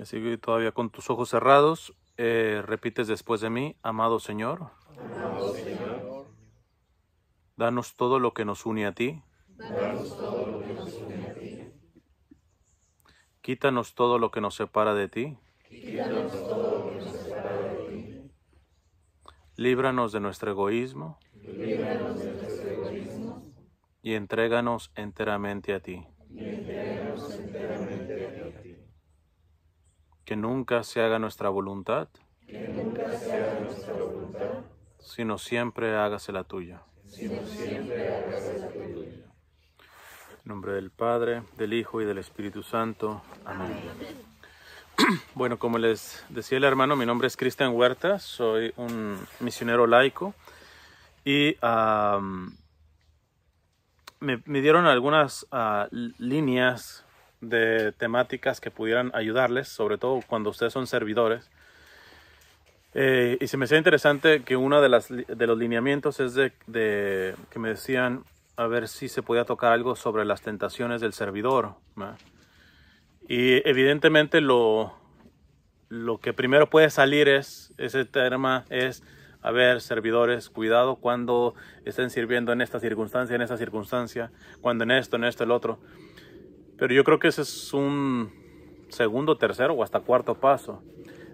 Así todavía con tus ojos cerrados, eh, repites después de mí, amado Señor, danos todo lo que nos une a ti. Quítanos todo lo que nos separa de ti. Líbranos de nuestro egoísmo. Y entréganos enteramente a ti. Que nunca se haga nuestra voluntad. Sino siempre hágase la tuya. En nombre del Padre, del Hijo y del Espíritu Santo. Amén. Bueno, como les decía el hermano, mi nombre es Cristian Huerta, soy un misionero laico y me, dieron algunas ah, líneas de temáticas que pudieran ayudarles, sobre todo cuando ustedes son servidores. Eh, y se me hacía interesante que uno de, las, de los lineamientos es de, que me decían a ver si se podía tocar algo sobre las tentaciones del servidor. Y evidentemente lo, lo que primero puede salir es, ese tema es, a ver, servidores, cuidado cuando estén sirviendo en esta circunstancia, en esa circunstancia, cuando en esto, en esto, el otro. Pero yo creo que ese es un segundo, tercero o hasta cuarto paso.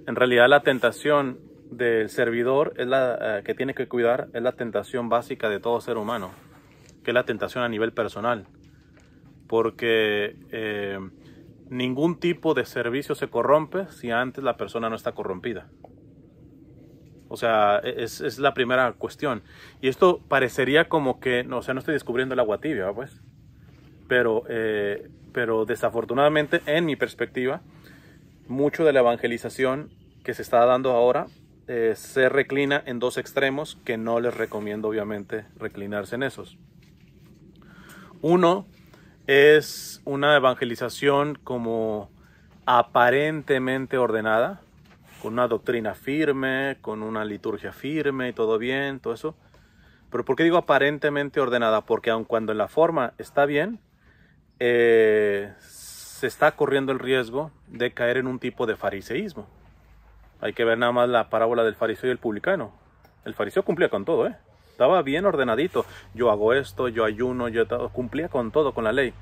En realidad la tentación del servidor es la eh, que tiene que cuidar, es la tentación básica de todo ser humano, que es la tentación a nivel personal. Porque eh, ningún tipo de servicio se corrompe si antes la persona no está corrompida. O sea, e, es, la primera cuestión. Y esto parecería como que, no, o sea, no estoy descubriendo el agua tibia, pues. Pero eh, pero desafortunadamente, en mi perspectiva, mucho de la evangelización que se está dando ahora eh, se reclina en dos extremos que no les recomiendo obviamente reclinarse en esos. Uno es una evangelización como aparentemente ordenada, con una doctrina firme, con una liturgia firme y todo bien, todo eso. Pero ¿por qué digo aparentemente ordenada? Porque aun cuando en la forma está bien, eh, se está corriendo el riesgo de caer en un tipo de fariseísmo. Hay que ver nada más la parábola del fariseo y el publicano. El fariseo cumplía con todo, ¿eh? Estaba bien ordenadito. Yo hago esto, yo ayuno, yo todo. cumplía con todo, con la ley.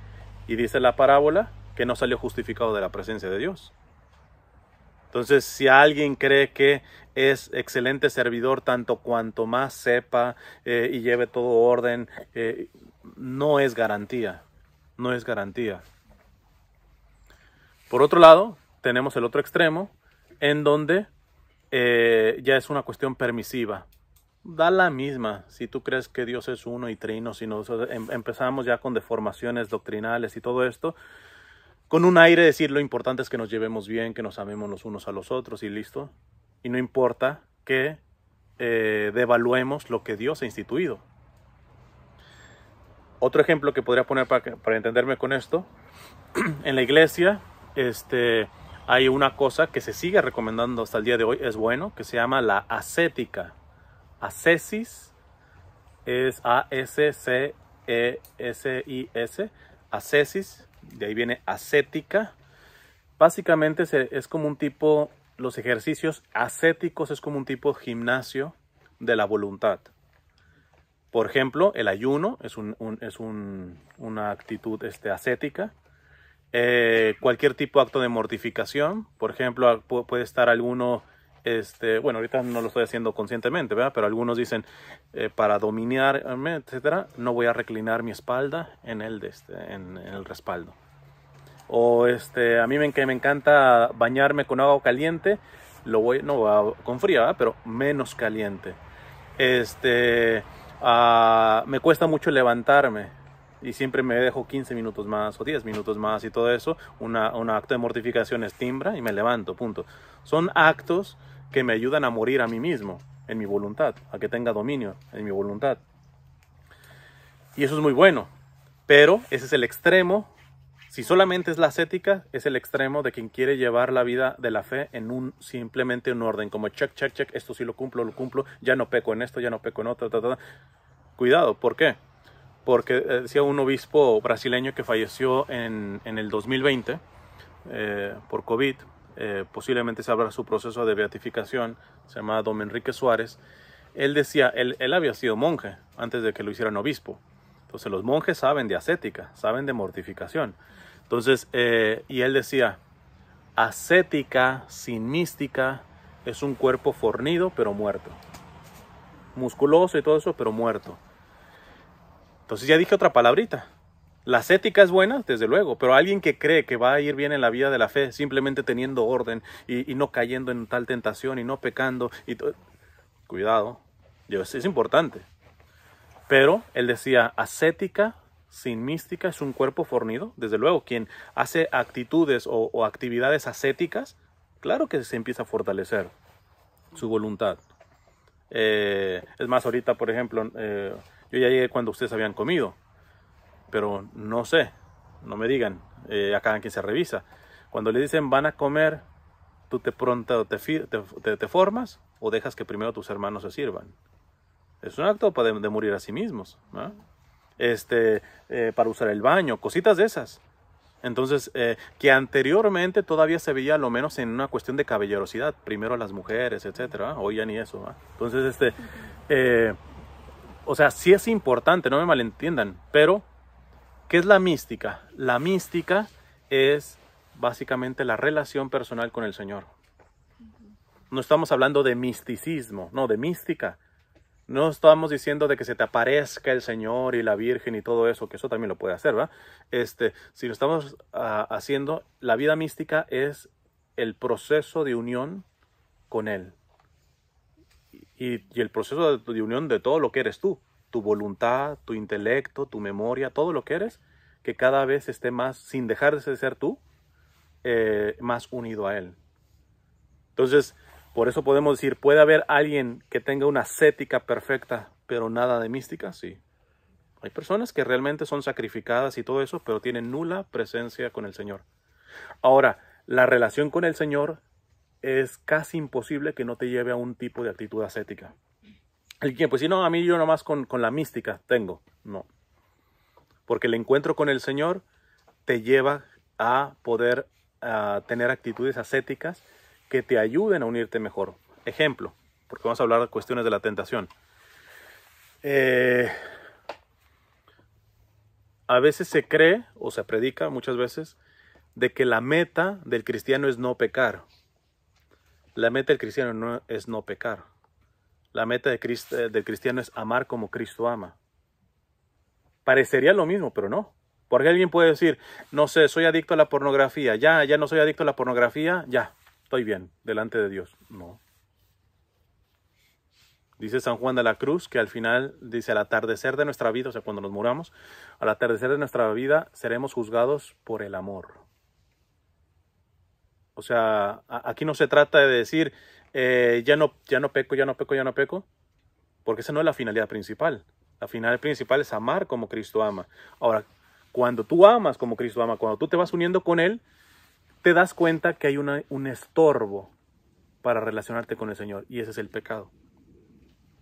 Y dice la parábola que no salió justificado de la presencia de Dios. Entonces, si alguien cree que es excelente servidor, tanto cuanto más sepa eh, y lleve todo orden, eh, no es garantía no es garantía. Por otro lado, tenemos el otro extremo en donde eh, ya es una cuestión permisiva. Da la misma si tú crees que Dios es uno y trino, si no, em, empezamos ya con deformaciones doctrinales y todo esto, con un aire de decir lo importante es que nos llevemos bien, que nos amemos los unos a los otros y listo. Y no importa que eh, devaluemos lo que Dios ha instituido. Otro ejemplo que podría poner para, entenderme con esto, en la iglesia este, hay una cosa que se sigue recomendando hasta el día de hoy, es bueno, que se llama la ascética. Ascesis es A-S-C-E-S-I-S, e ascesis, de ahí viene ascética. Básicamente es como un tipo, los ejercicios ascéticos es como un tipo gimnasio de la voluntad. Por ejemplo, el ayuno es, es una actitud este, ascética. Eh, cualquier tipo de acto de mortificación, por ejemplo, puede estar alguno, este, bueno, ahorita no lo estoy haciendo conscientemente, ¿verdad? pero algunos dicen, eh, para dominarme, etcétera, no voy a reclinar mi espalda en el, este, el respaldo. O este, a mí me, me encanta bañarme con agua caliente, lo voy, no con fría, pero menos caliente. Este Ah, me cuesta mucho levantarme y siempre me dejo 15 minutos más o 10 minutos más y todo eso. un acto de mortificación es timbra y me levanto, punto. Son actos que me ayudan a morir a mí mismo, en mi voluntad, a que tenga dominio en mi voluntad. Y eso es muy bueno, pero ese es el extremo si solamente es la ascética, es el extremo de quien quiere llevar la vida de la fe en un simplemente un orden, como check, check, check, esto sí lo cumplo, lo cumplo, ya no peco en esto, ya no peco en otro, ta, cuidado, ¿por qué? Porque eh, decía un obispo brasileño que falleció en, en el 2020 eh, por COVID, eh, posiblemente se abra su proceso de beatificación, se llama Don Enrique Suárez, él decía, él, él, había sido monje antes de que lo hicieran obispo. Entonces los monjes saben de ascética, saben de mortificación. Entonces, eh, y él decía, ascética sin mística es un cuerpo fornido pero muerto. Musculoso y todo eso, pero muerto. Entonces ya dije otra palabrita. La ascética es buena, desde luego, pero alguien que cree que va a ir bien en la vida de la fe, simplemente teniendo orden y, no cayendo en tal tentación y no pecando, y todo, cuidado, es, es importante. Pero él decía, ascética sin mística es un cuerpo fornido, desde luego. Quien hace actitudes o, actividades ascéticas, claro que se empieza a fortalecer su voluntad. Eh, es más, ahorita, por ejemplo, eh, yo ya llegué cuando ustedes habían comido, pero no sé, no me digan, eh, acá quien se revisa. Cuando le dicen van a comer, tú te pronto te, formas o dejas que primero tus hermanos se sirvan. Es un acto de, de morir a sí mismos. ¿no? este, eh, para usar el baño, cositas de esas. Entonces, eh, que anteriormente todavía se veía, lo menos en una cuestión de caballerosidad, primero las mujeres, etcétera. Hoy ya ni eso. Entonces, este, eh, o sea, sí es importante, no me malentiendan, pero ¿qué es la mística? La mística es básicamente la relación personal con el Señor. No estamos hablando de misticismo, no, de mística. No estamos diciendo de que se te aparezca el Señor y la Virgen y todo eso, que eso también lo puede hacer, ¿verdad? Este, si lo estamos ah, haciendo, la vida mística es el proceso de unión con Él. Y, el proceso de, unión de todo lo que eres tú, tu voluntad, tu intelecto, tu memoria, todo lo que eres, que cada vez esté más, sin dejar de ser tú, eh, más unido a Él. Entonces, por eso podemos decir, puede haber alguien que tenga una ascética perfecta, pero nada de mística, sí. Hay personas que realmente son sacrificadas y todo eso, pero tienen nula presencia con el Señor. Ahora, la relación con el Señor es casi imposible que no te lleve a un tipo de actitud ascética. Alguien, pues si no, a mí yo nomás con, con la mística tengo. No. Porque el encuentro con el Señor te lleva a poder a tener actitudes ascéticas que te ayuden a unirte mejor. Ejemplo, porque vamos a hablar de cuestiones de la tentación. Eh, a veces se cree o se predica muchas veces de que la meta del cristiano es no pecar. La meta del cristiano no es no pecar. La meta eh, del cristiano es amar como Cristo ama. Parecería lo mismo, pero no. Porque alguien puede decir, no sé, soy adicto a la pornografía, ya, ya no soy adicto a la pornografía, ya estoy bien delante de Dios. No. Dice San Juan de la Cruz que al final, dice, al atardecer de nuestra vida, o sea, cuando nos muramos, al atardecer de nuestra vida seremos juzgados por el amor. O sea, aquí no se trata de decir, eh, ya, no, ya no peco, ya no peco, ya no peco, porque esa no es la finalidad principal. La finalidad principal es amar como Cristo ama. Ahora, cuando tú amas como Cristo ama, cuando tú te vas uniendo con Él, te das cuenta que hay un estorbo para relacionarte con el Señor y ese es el pecado.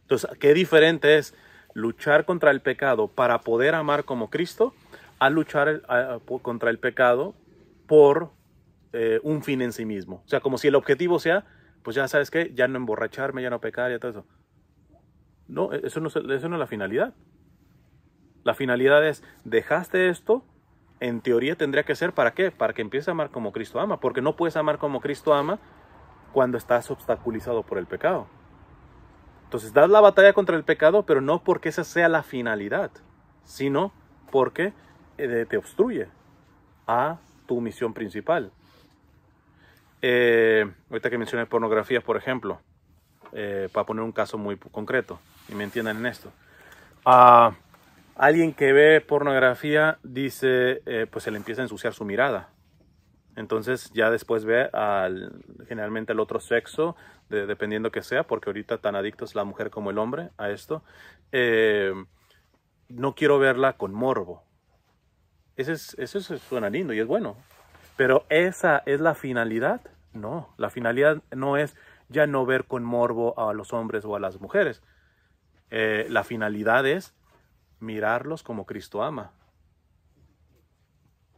Entonces, qué diferente es luchar contra el pecado para poder amar como Cristo a luchar contra el pecado por eh, un fin en sí mismo. O sea, como si el objetivo sea, pues ya sabes qué, ya no emborracharme, ya no pecar, ya todo eso. No, e, eso no, eso no es la finalidad. La finalidad es, dejaste esto en teoría tendría que ser para qué? Para que empieces a amar como Cristo ama, porque no puedes amar como Cristo ama cuando estás obstaculizado por el pecado. Entonces das la batalla contra el pecado, pero no porque esa sea la finalidad, sino porque eh, te obstruye a tu misión principal. Eh, ahorita que mencioné pornografía, por ejemplo, eh, para poner un caso muy concreto, y me entiendan en esto. Ah... Alguien que ve pornografía dice, eh, pues se le empieza a ensuciar su mirada. Entonces ya después ve al, generalmente al otro sexo, dependiendo que sea, porque ahorita tan adictos la mujer como el hombre a esto. Eh, no quiero verla con morbo. Eso, suena lindo y es bueno. Pero esa es la finalidad. No, la finalidad no es ya no ver con morbo a los hombres o a las mujeres. Eh, la finalidad es mirarlos como Cristo ama.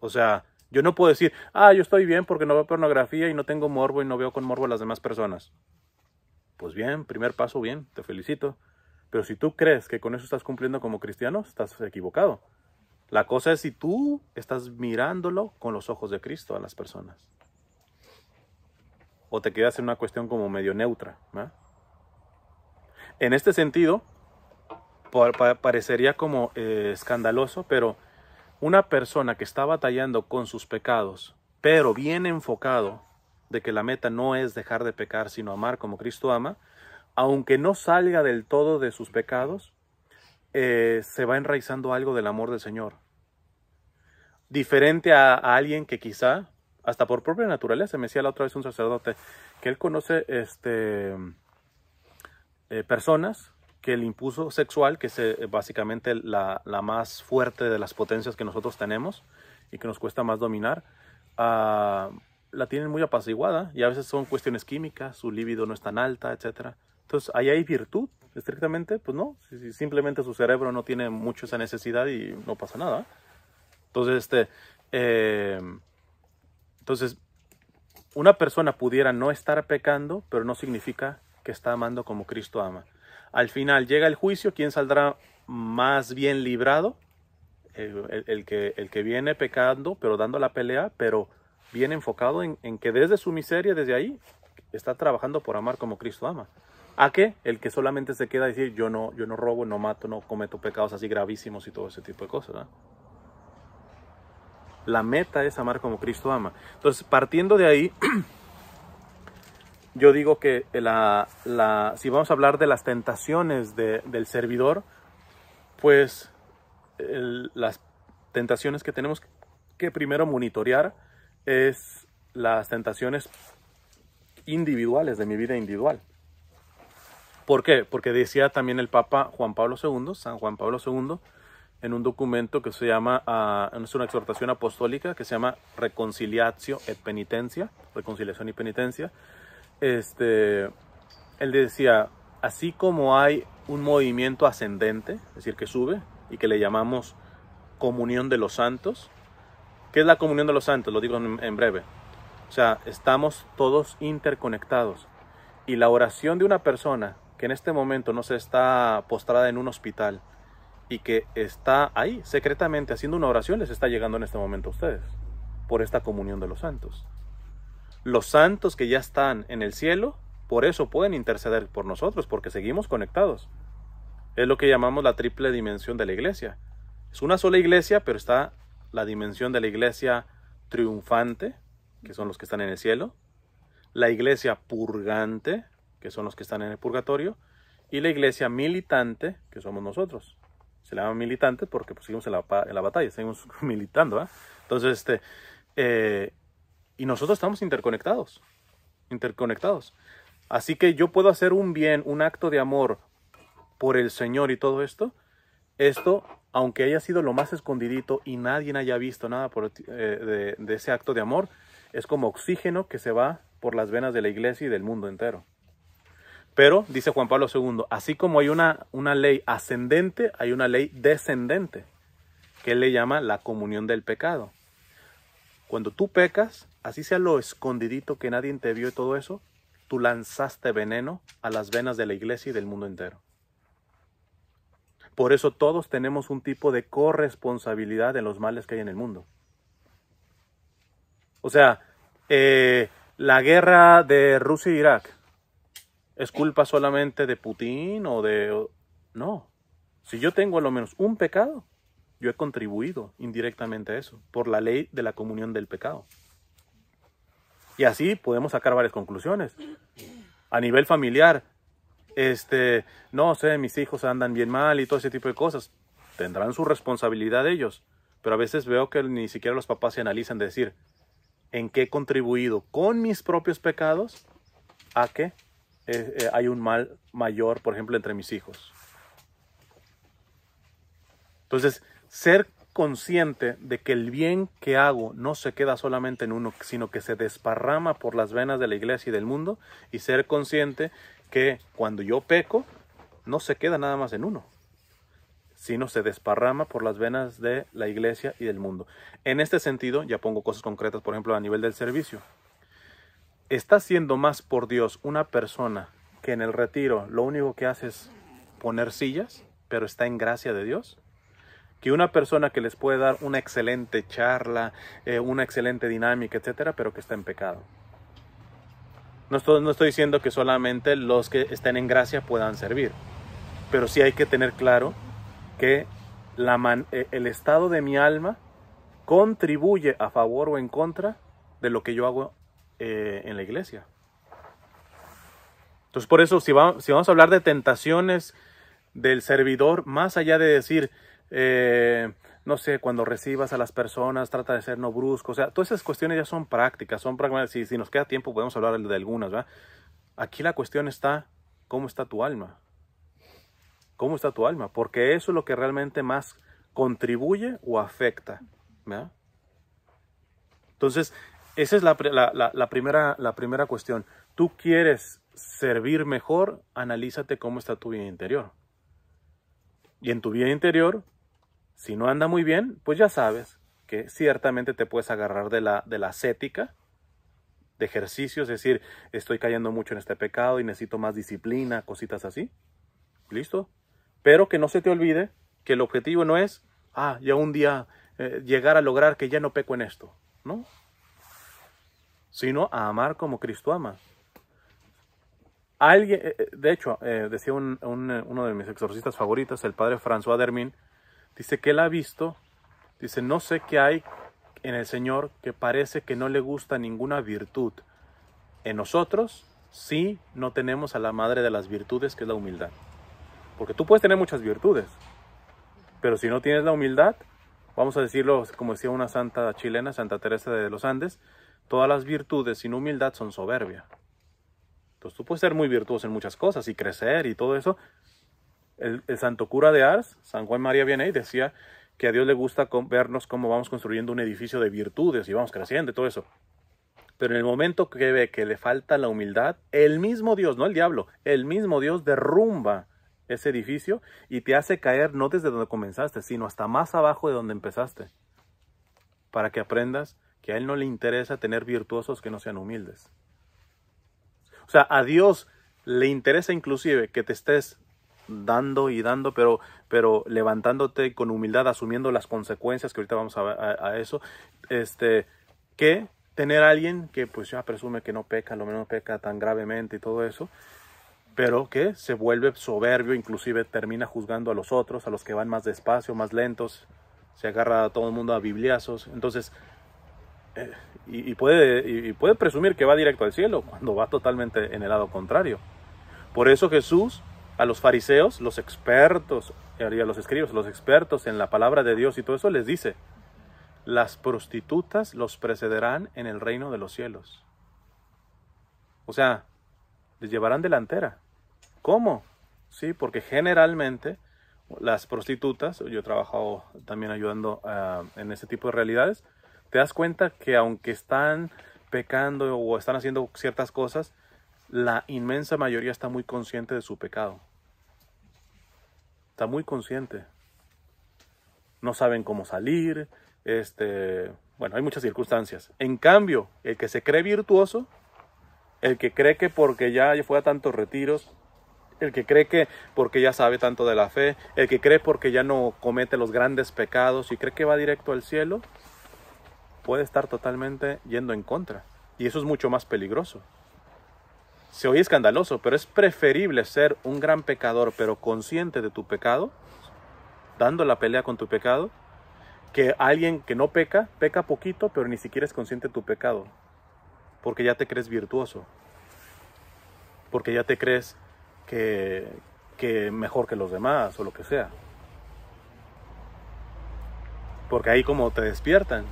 O sea, yo no puedo decir, ah, yo estoy bien porque no veo pornografía y no tengo morbo y no veo con morbo a las demás personas. Pues bien, primer paso bien, te felicito. Pero si tú crees que con eso estás cumpliendo como cristiano, estás equivocado. La cosa es si tú estás mirándolo con los ojos de Cristo a las personas. O te quedas en una cuestión como medio neutra. En este sentido, parecería como eh, escandaloso, pero una persona que está batallando con sus pecados, pero bien enfocado de que la meta no es dejar de pecar, sino amar como Cristo ama, aunque no salga del todo de sus pecados, eh, se va enraizando algo del amor del Señor. Diferente a, alguien que quizá, hasta por propia naturaleza, me decía la otra vez un sacerdote, que él conoce este, eh, personas que el impulso sexual, que es eh, básicamente la, la más fuerte de las potencias que nosotros tenemos y que nos cuesta más dominar, ah, la tienen muy apaciguada y a veces son cuestiones químicas, su libido no es tan alta, etc. Entonces, ahí hay virtud, estrictamente, pues no, simplemente su cerebro no tiene mucho esa necesidad y no pasa nada. Entonces, este, em, entonces, una persona pudiera no estar pecando, pero no significa que está amando como Cristo ama. Al final llega el juicio, ¿quién saldrá más bien librado? Eh, el, que, el que viene pecando, pero dando la pelea, pero bien enfocado en, que desde su miseria, desde ahí, está trabajando por amar como Cristo ama. ¿A qué? El que solamente se queda a decir, yo no, yo no robo, no mato, no cometo pecados así gravísimos y todo ese tipo de cosas. La meta es amar como Cristo ama. Entonces, partiendo de ahí, yo digo que la, la, si vamos a hablar de las tentaciones de, del servidor, pues las tentaciones que tenemos que primero monitorear es las tentaciones individuales de mi vida individual. ¿Por qué? Porque decía también el Papa Juan Pablo II, San Juan Pablo II, en un documento que se llama, ah, es una exhortación apostólica que se llama Reconciliatio et Penitencia, Reconciliación y Penitencia, este, él decía, así como hay un movimiento ascendente, es decir, que sube, y que le llamamos comunión de los santos, ¿qué es la comunión de los santos? Lo digo en breve. O sea, estamos todos interconectados. Y la oración de una persona que en este momento no se está postrada en un hospital y que está ahí secretamente haciendo una oración les está llegando en este momento a ustedes por esta comunión de los santos los santos que ya están en el cielo, por eso pueden interceder por nosotros, porque seguimos conectados. Es lo que llamamos la triple dimensión de la iglesia. Es una sola iglesia, pero está la dimensión de la iglesia triunfante, que son los que están en el cielo, la iglesia purgante, que son los que están en el purgatorio, y la iglesia militante, que somos nosotros. Se le llama militante porque pues, seguimos en la, batalla, seguimos militando. Entonces, este, eh, y nosotros estamos interconectados, interconectados. Así que yo puedo hacer un bien, un acto de amor por el Señor y todo esto. Esto, aunque haya sido lo más escondidito y nadie haya visto nada eh, de, ese acto de amor, es como oxígeno que se va por las venas de la iglesia y del mundo entero. Pero, dice Juan Pablo II, así como hay una, una, ley ascendente, hay una ley descendente, que él le llama la comunión del pecado. Cuando tú pecas, así sea lo escondidito que nadie te vio y todo eso, tú lanzaste veneno a las venas de la iglesia y del mundo entero. Por eso todos tenemos un tipo de corresponsabilidad en los males que hay en el mundo. O sea, eh, la guerra de Rusia e Irak es culpa solamente de Putin o de... No, si yo tengo al menos un pecado, yo he contribuido indirectamente a eso, por la ley de la comunión del pecado. Y así podemos sacar varias conclusiones. A nivel familiar, este, no sé, mis hijos andan bien mal y todo ese tipo de cosas. Tendrán su responsabilidad ellos, pero a veces veo que ni siquiera los papás se analizan de decir, ¿en qué he contribuido con mis propios pecados a que eh, eh, hay un mal mayor, por ejemplo, entre mis hijos? Entonces, ser consciente de que el bien que hago no se queda solamente en uno, sino que se desparrama por las venas de la iglesia y del mundo, y ser consciente que cuando yo peco, no se queda nada más en uno, sino se desparrama por las venas de la iglesia y del mundo. En este sentido, ya pongo cosas concretas, por ejemplo, a nivel del servicio. Está siendo más por Dios una persona que en el retiro lo único que hace es poner sillas, pero está en gracia de Dios, que una persona que les puede dar una excelente charla, eh, una excelente dinámica, etcétera, pero que está en pecado. No estoy, diciendo que solamente los que estén en gracia puedan servir, pero sí hay que tener claro que eh, el estado de mi alma contribuye a favor o en contra de lo que yo hago eh, en la iglesia. Entonces por eso si vamos a hablar de tentaciones del servidor, más allá de decir, eh, no sé, cuando recibas a las personas, trata de ser no brusco. O sea, todas esas cuestiones ya son prácticas, son pragmáticas. Si, si nos queda tiempo, podemos hablar de algunas, Aquí la cuestión está, ¿cómo está tu alma? ¿Cómo está tu alma? Porque eso es lo que realmente más contribuye o afecta, ¿verdad? Entonces, esa es la, primera, la primera cuestión. Tú quieres servir mejor, analízate cómo está tu vida interior. Y en tu vida interior, si no anda muy bien, pues ya sabes que ciertamente te puedes agarrar de la, de la cética, de ejercicios, es decir, estoy cayendo mucho en este pecado y necesito más disciplina, cositas así. ¿Listo? Pero que no se te olvide que el objetivo no es, ah, ya un día eh, llegar a lograr que ya no peco en esto, ¿no? Sino a amar como Cristo ama. Alguien, eh, eh, de hecho, decía uno de mis exorcistas favoritos, el padre François Dermin, Dice que él ha visto, dice, no sé qué hay en el Señor que parece que no le gusta ninguna virtud. En nosotros sí no tenemos a la madre de las virtudes, que es la humildad. Porque tú puedes tener muchas virtudes, pero si no tienes la humildad, vamos a decirlo como decía una santa chilena, Santa Teresa de los Andes, todas las virtudes sin humildad son soberbia. Entonces tú puedes ser muy virtuoso en muchas cosas y crecer y todo eso, el, santo cura de Ars, San Juan María y decía que a Dios le gusta vernos cómo vamos construyendo un edificio de virtudes y vamos creciendo y todo eso. Pero en el momento que ve que le falta la humildad, el mismo Dios, no el diablo, el mismo Dios derrumba ese edificio y te hace caer no desde donde comenzaste, sino hasta más abajo de donde empezaste. Para que aprendas que a Él no le interesa tener virtuosos que no sean humildes. O sea, a Dios le interesa inclusive que te estés dando y dando, pero, pero levantándote con humildad, asumiendo las consecuencias, que ahorita vamos a, a, a eso, este, que tener a alguien que pues ya presume que no peca, lo menos peca tan gravemente y todo eso, pero que se vuelve soberbio, inclusive termina juzgando a los otros, a los que van más despacio, más lentos, se agarra a todo el mundo a bibliazos, entonces, eh, y, puede, y puede presumir que va directo al cielo cuando va totalmente en el lado contrario. Por eso Jesús a los fariseos, los expertos, a los escribas, los expertos en la palabra de Dios y todo eso, les dice, las prostitutas los precederán en el reino de los cielos. O sea, les llevarán delantera. ¿Cómo? Sí, porque generalmente las prostitutas, yo he trabajado también ayudando ah, en ese tipo de realidades, te das cuenta que aunque están pecando o están haciendo ciertas cosas, la inmensa mayoría está muy consciente de su pecado muy consciente. No saben cómo salir, este, bueno, hay muchas circunstancias. En cambio, el que se cree virtuoso, el que cree que porque ya fue a tantos retiros, el que cree que porque ya sabe tanto de la fe, el que cree porque ya no comete los grandes pecados y cree que va directo al cielo, puede estar totalmente yendo en contra. Y eso es mucho más peligroso. Se oye escandaloso, pero es preferible ser un gran pecador, pero consciente de tu pecado, dando la pelea con tu pecado, que alguien que no peca, peca poquito, pero ni siquiera es consciente de tu pecado, porque ya te crees virtuoso, porque ya te crees que, que mejor que los demás o lo que sea. Porque ahí como te despiertan,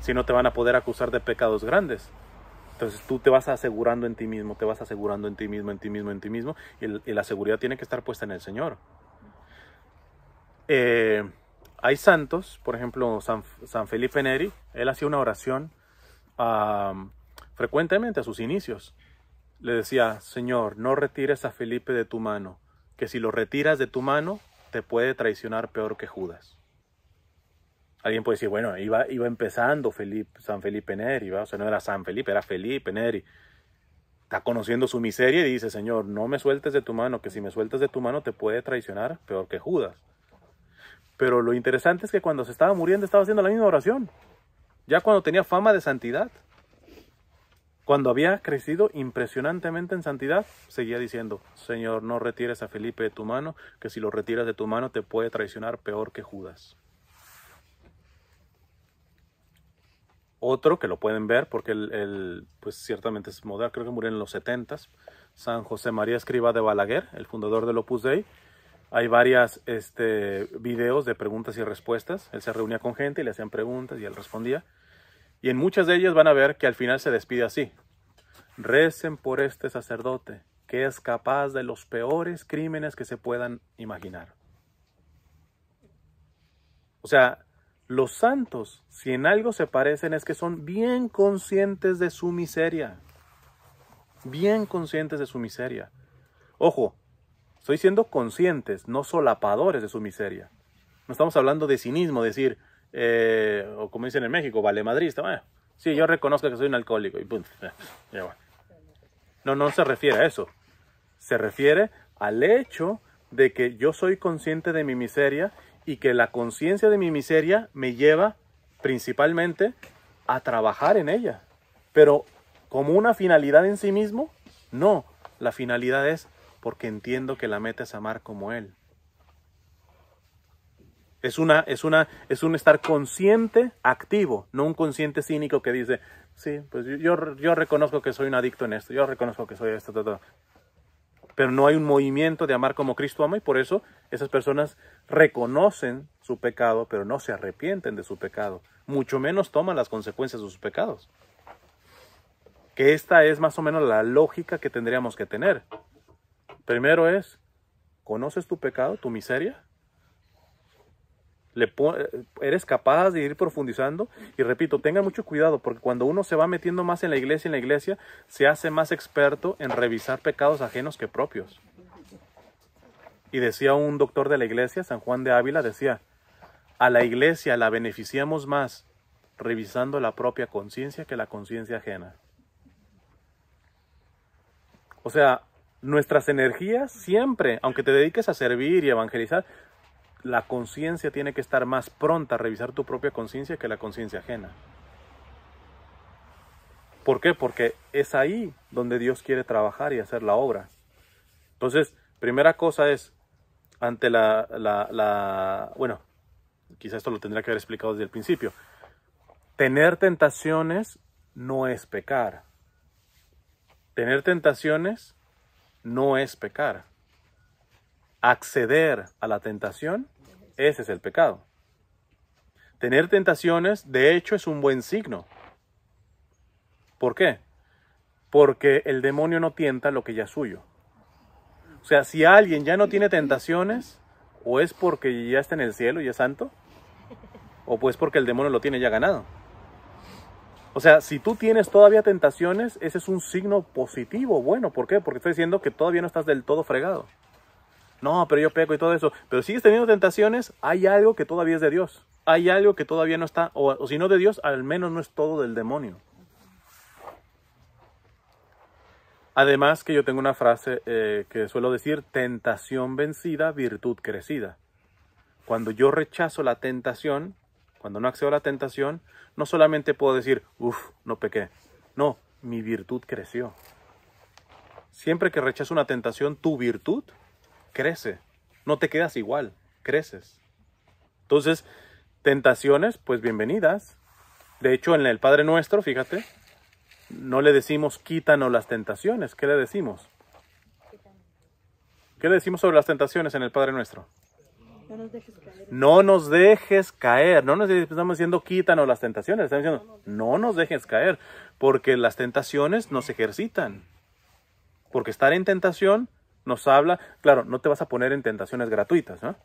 si no te van a poder acusar de pecados grandes. Entonces tú te vas asegurando en ti mismo, te vas asegurando en ti mismo, en ti mismo, en ti mismo, y, la seguridad tiene que estar puesta en el Señor. Eh, hay santos, por ejemplo, San, Felipe Neri, él hacía una oración frecuentemente a sus inicios. Le decía, Señor, no retires a Felipe de tu mano, que si lo retiras de tu mano, te puede traicionar peor que Judas. Alguien puede decir, bueno, iba, iba empezando San Felipe Neri, o sea, no era San Felipe, era Felipe Neri. Está conociendo su miseria y dice, Señor, no me sueltes de tu mano, que si me sueltas de tu mano te puede traicionar peor que Judas. Pero lo interesante es que cuando se estaba muriendo estaba haciendo la misma oración. Ya cuando tenía fama de santidad, cuando había crecido impresionantemente en santidad, seguía diciendo, Señor, no retires a Felipe de tu mano, que si lo retiras de tu mano te puede traicionar peor que Judas. otro que lo pueden ver porque él, pues ciertamente es moderno, creo que murió en los 70 San José María Escriba de Balaguer, el fundador del Opus Dei. Hay varias este, videos de preguntas y respuestas. Él se reunía con gente y le hacían preguntas y él respondía. Y en muchas de ellas van a ver que al final se despide así. Recen por este sacerdote, que es capaz de los peores crímenes que se puedan imaginar. O sea, los santos, si en algo se parecen, es que son bien conscientes de su miseria. Bien conscientes de su miseria. Ojo, estoy siendo conscientes, no solapadores de su miseria. No estamos hablando de cinismo, decir, eh, o como dicen en México, vale madrista. sí, yo reconozco que soy un alcohólico y punto. No, no se refiere a eso. Se refiere al hecho de que yo soy consciente de mi miseria y que la conciencia de mi miseria me lleva principalmente a trabajar en ella. Pero como una finalidad en sí mismo, no. La finalidad es porque entiendo que la meta es amar como Él. Es, una, es, una, es un estar consciente, activo, no un consciente cínico que dice, sí, pues yo, yo reconozco que soy un adicto en esto, yo reconozco que soy esto, todo, todo pero no hay un movimiento de amar como Cristo ama y por eso esas personas reconocen su pecado, pero no se arrepienten de su pecado, mucho menos toman las consecuencias de sus pecados. Que esta es más o menos la lógica que tendríamos que tener. Primero es, ¿conoces tu pecado, tu miseria? eres capaz de ir profundizando y repito, tenga mucho cuidado porque cuando uno se va metiendo más en la iglesia, en la iglesia se hace más experto en revisar pecados ajenos que propios. Y decía un doctor de la iglesia, San Juan de Ávila, decía, a la iglesia la beneficiamos más revisando la propia conciencia que la conciencia ajena. O sea, nuestras energías siempre, aunque te dediques a servir y evangelizar, la conciencia tiene que estar más pronta a revisar tu propia conciencia que la conciencia ajena. ¿Por qué? Porque es ahí donde Dios quiere trabajar y hacer la obra. Entonces, primera cosa es, ante la, la, bueno, quizás esto lo tendría que haber explicado desde el principio, tener tentaciones no es pecar. Tener tentaciones no es pecar acceder a la tentación, ese es el pecado. Tener tentaciones, de hecho, es un buen signo. ¿Por qué? Porque el demonio no tienta lo que ya es suyo. O sea, si alguien ya no tiene tentaciones, o es porque ya está en el cielo y es santo, o pues porque el demonio lo tiene ya ganado. O sea, si tú tienes todavía tentaciones, ese es un signo positivo, bueno, ¿por qué? Porque estoy diciendo que todavía no estás del todo fregado no, pero yo peco y todo eso, pero sigues teniendo tentaciones, hay algo que todavía es de Dios, hay algo que todavía no está, o, si no de Dios, al menos no es todo del demonio. Además que yo tengo una frase eh, que suelo decir, tentación vencida, virtud crecida. Cuando yo rechazo la tentación, cuando no accedo a la tentación, no solamente puedo decir, uff, no pequé. No, mi virtud creció. Siempre que rechazo una tentación, tu virtud crece. No te quedas igual, creces. Entonces, tentaciones, pues bienvenidas. De hecho, en el Padre Nuestro, fíjate, no le decimos quítanos las tentaciones. ¿Qué le decimos? ¿Qué le decimos sobre las tentaciones en el Padre Nuestro? No nos dejes caer. No nos dejes caer. No nos estamos diciendo quítanos las tentaciones. Estamos diciendo no nos dejes caer. Porque las tentaciones nos ejercitan. Porque estar en tentación nos habla, claro, no te vas a poner en tentaciones gratuitas, ¿no?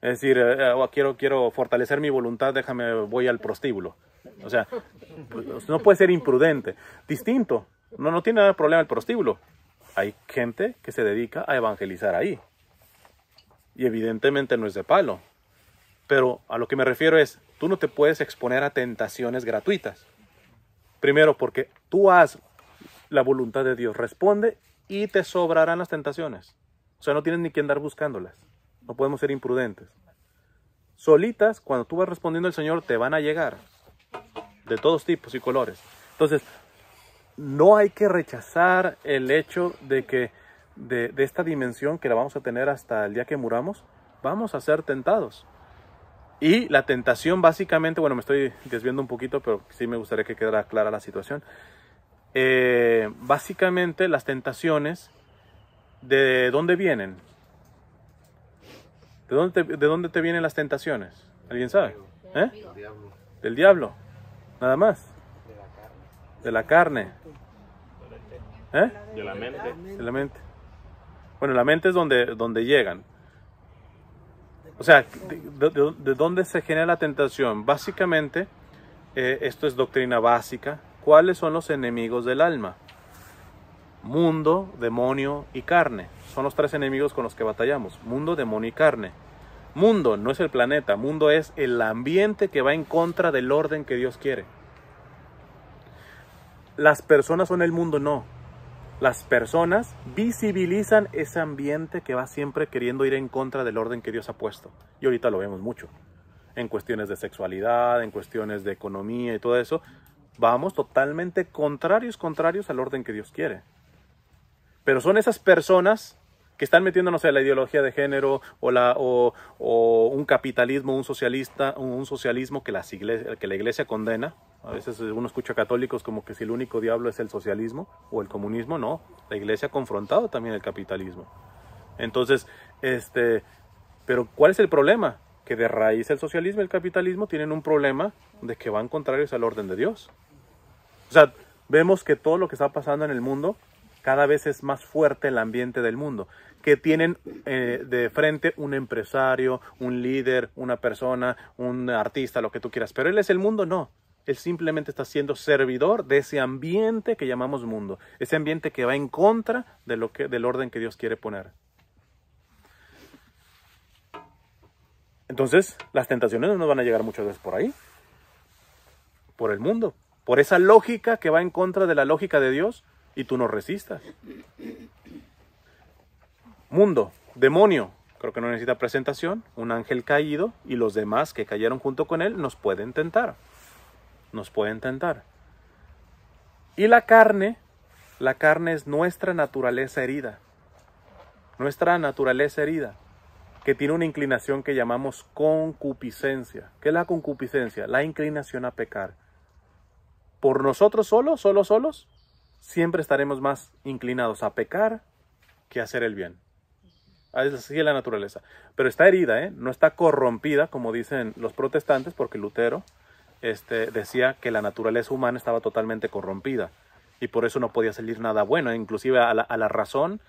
Es decir, eh, eh, oh, quiero, quiero fortalecer mi voluntad, déjame, voy al prostíbulo. O sea, pues, pues, no puede ser imprudente. Distinto, no, no tiene nada de problema el prostíbulo. Hay gente que se dedica a evangelizar ahí. Y evidentemente no es de palo. Pero a lo que me refiero es, tú no te puedes exponer a tentaciones gratuitas. Primero, porque tú has la voluntad de Dios, responde y te sobrarán las tentaciones. O sea, no tienes ni que andar buscándolas. No podemos ser imprudentes. Solitas, cuando tú vas respondiendo al Señor, te van a llegar. De todos tipos y colores. Entonces, no hay que rechazar el hecho de que de, esta dimensión que la vamos a tener hasta el día que muramos, vamos a ser tentados. Y la tentación básicamente, bueno, me estoy desviando un poquito, pero sí me gustaría que quedara clara la situación. Eh, básicamente las tentaciones, ¿de dónde vienen? ¿De dónde te, de dónde te vienen las tentaciones? ¿Alguien sabe? Del ¿Eh? diablo. Nada más. De la carne. ¿Eh? De la mente. Bueno, la mente es donde, donde llegan. O sea, de, dónde se genera la tentación? Básicamente, esto es doctrina básica, ¿Cuáles son los enemigos del alma? Mundo, demonio y carne. Son los tres enemigos con los que batallamos. Mundo, demonio y carne. Mundo no es el planeta, mundo es el ambiente que va en contra del orden que Dios quiere. Las personas son el mundo, no. Las personas visibilizan ese ambiente que va siempre queriendo ir en contra del orden que Dios ha puesto. Y ahorita lo vemos mucho. En cuestiones de sexualidad, en cuestiones de economía y todo eso. Vamos totalmente contrarios, contrarios al orden que Dios quiere. Pero son esas personas que están metiéndonos en la ideología de género o, la, o, un capitalismo, un, socialista, un socialismo que, que la iglesia condena. A veces uno escucha a católicos como que si el único diablo es el socialismo o el comunismo, no. La iglesia ha confrontado también el capitalismo. Entonces, este, pero ¿cuál es el problema? Que de raíz el socialismo y el capitalismo tienen un problema de que van contrarios al orden de Dios. O sea, vemos que todo lo que está pasando en el mundo, cada vez es más fuerte el ambiente del mundo, que tienen eh, de frente un empresario, un líder, una persona, un artista, lo que tú quieras, pero él es el mundo, no. Él simplemente está siendo servidor de ese ambiente que llamamos mundo, ese ambiente que va en contra de lo que, del orden que Dios quiere poner. Entonces, las tentaciones no nos van a llegar muchas veces por ahí, por el mundo, por esa lógica que va en contra de la lógica de Dios y tú no resistas. Mundo, demonio, creo que no necesita presentación, un ángel caído y los demás que cayeron junto con él nos pueden tentar. Nos pueden tentar. Y la carne, la carne es nuestra naturaleza herida. Nuestra naturaleza herida, que tiene una inclinación que llamamos concupiscencia. ¿Qué es la concupiscencia? La inclinación a pecar por nosotros solos, solos, solos, siempre estaremos más inclinados a pecar que a hacer el bien. Ah, así es la naturaleza. Pero está herida, ¿eh? no está corrompida, como dicen los protestantes, porque Lutero este, decía que la naturaleza humana estaba totalmente corrompida y por eso no podía salir nada bueno, inclusive a la, razón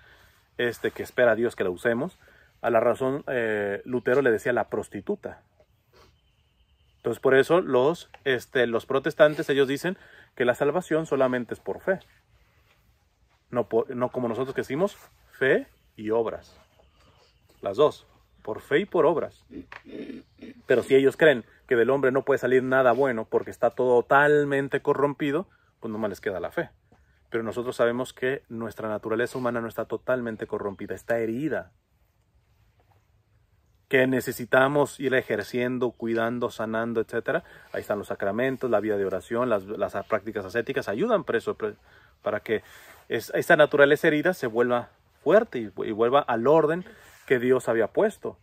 este, que espera Dios que la usemos, a la razón eh, Lutero le decía la prostituta, entonces, por eso los, este, los protestantes, ellos dicen que la salvación solamente es por fe. No, no como nosotros que decimos, fe y obras. Las dos, por fe y por obras. Pero si ellos creen que del hombre no puede salir nada bueno porque está totalmente corrompido, pues nomás les queda la fe. Pero nosotros sabemos que nuestra naturaleza humana no está totalmente corrompida, está herida que necesitamos ir ejerciendo, cuidando, sanando, etc. Ahí están los sacramentos, la vida de oración, las, prácticas ascéticas, ayudan para eso, para que esta esa naturaleza herida se vuelva fuerte y, vuelva al orden que Dios había puesto.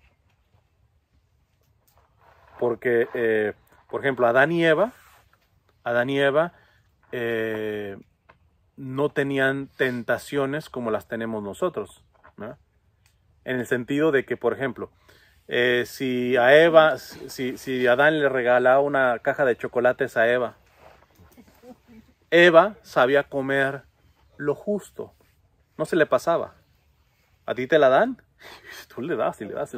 Porque, eh, por ejemplo, Adán y Eva, Adán y Eva eh, no tenían tentaciones como las tenemos nosotros. En el sentido de que, por ejemplo, eh, si a Eva, si, si Adán le regalaba una caja de chocolates a Eva. Eva sabía comer lo justo, no se le pasaba. ¿A ti te la dan? Tú le das y le das,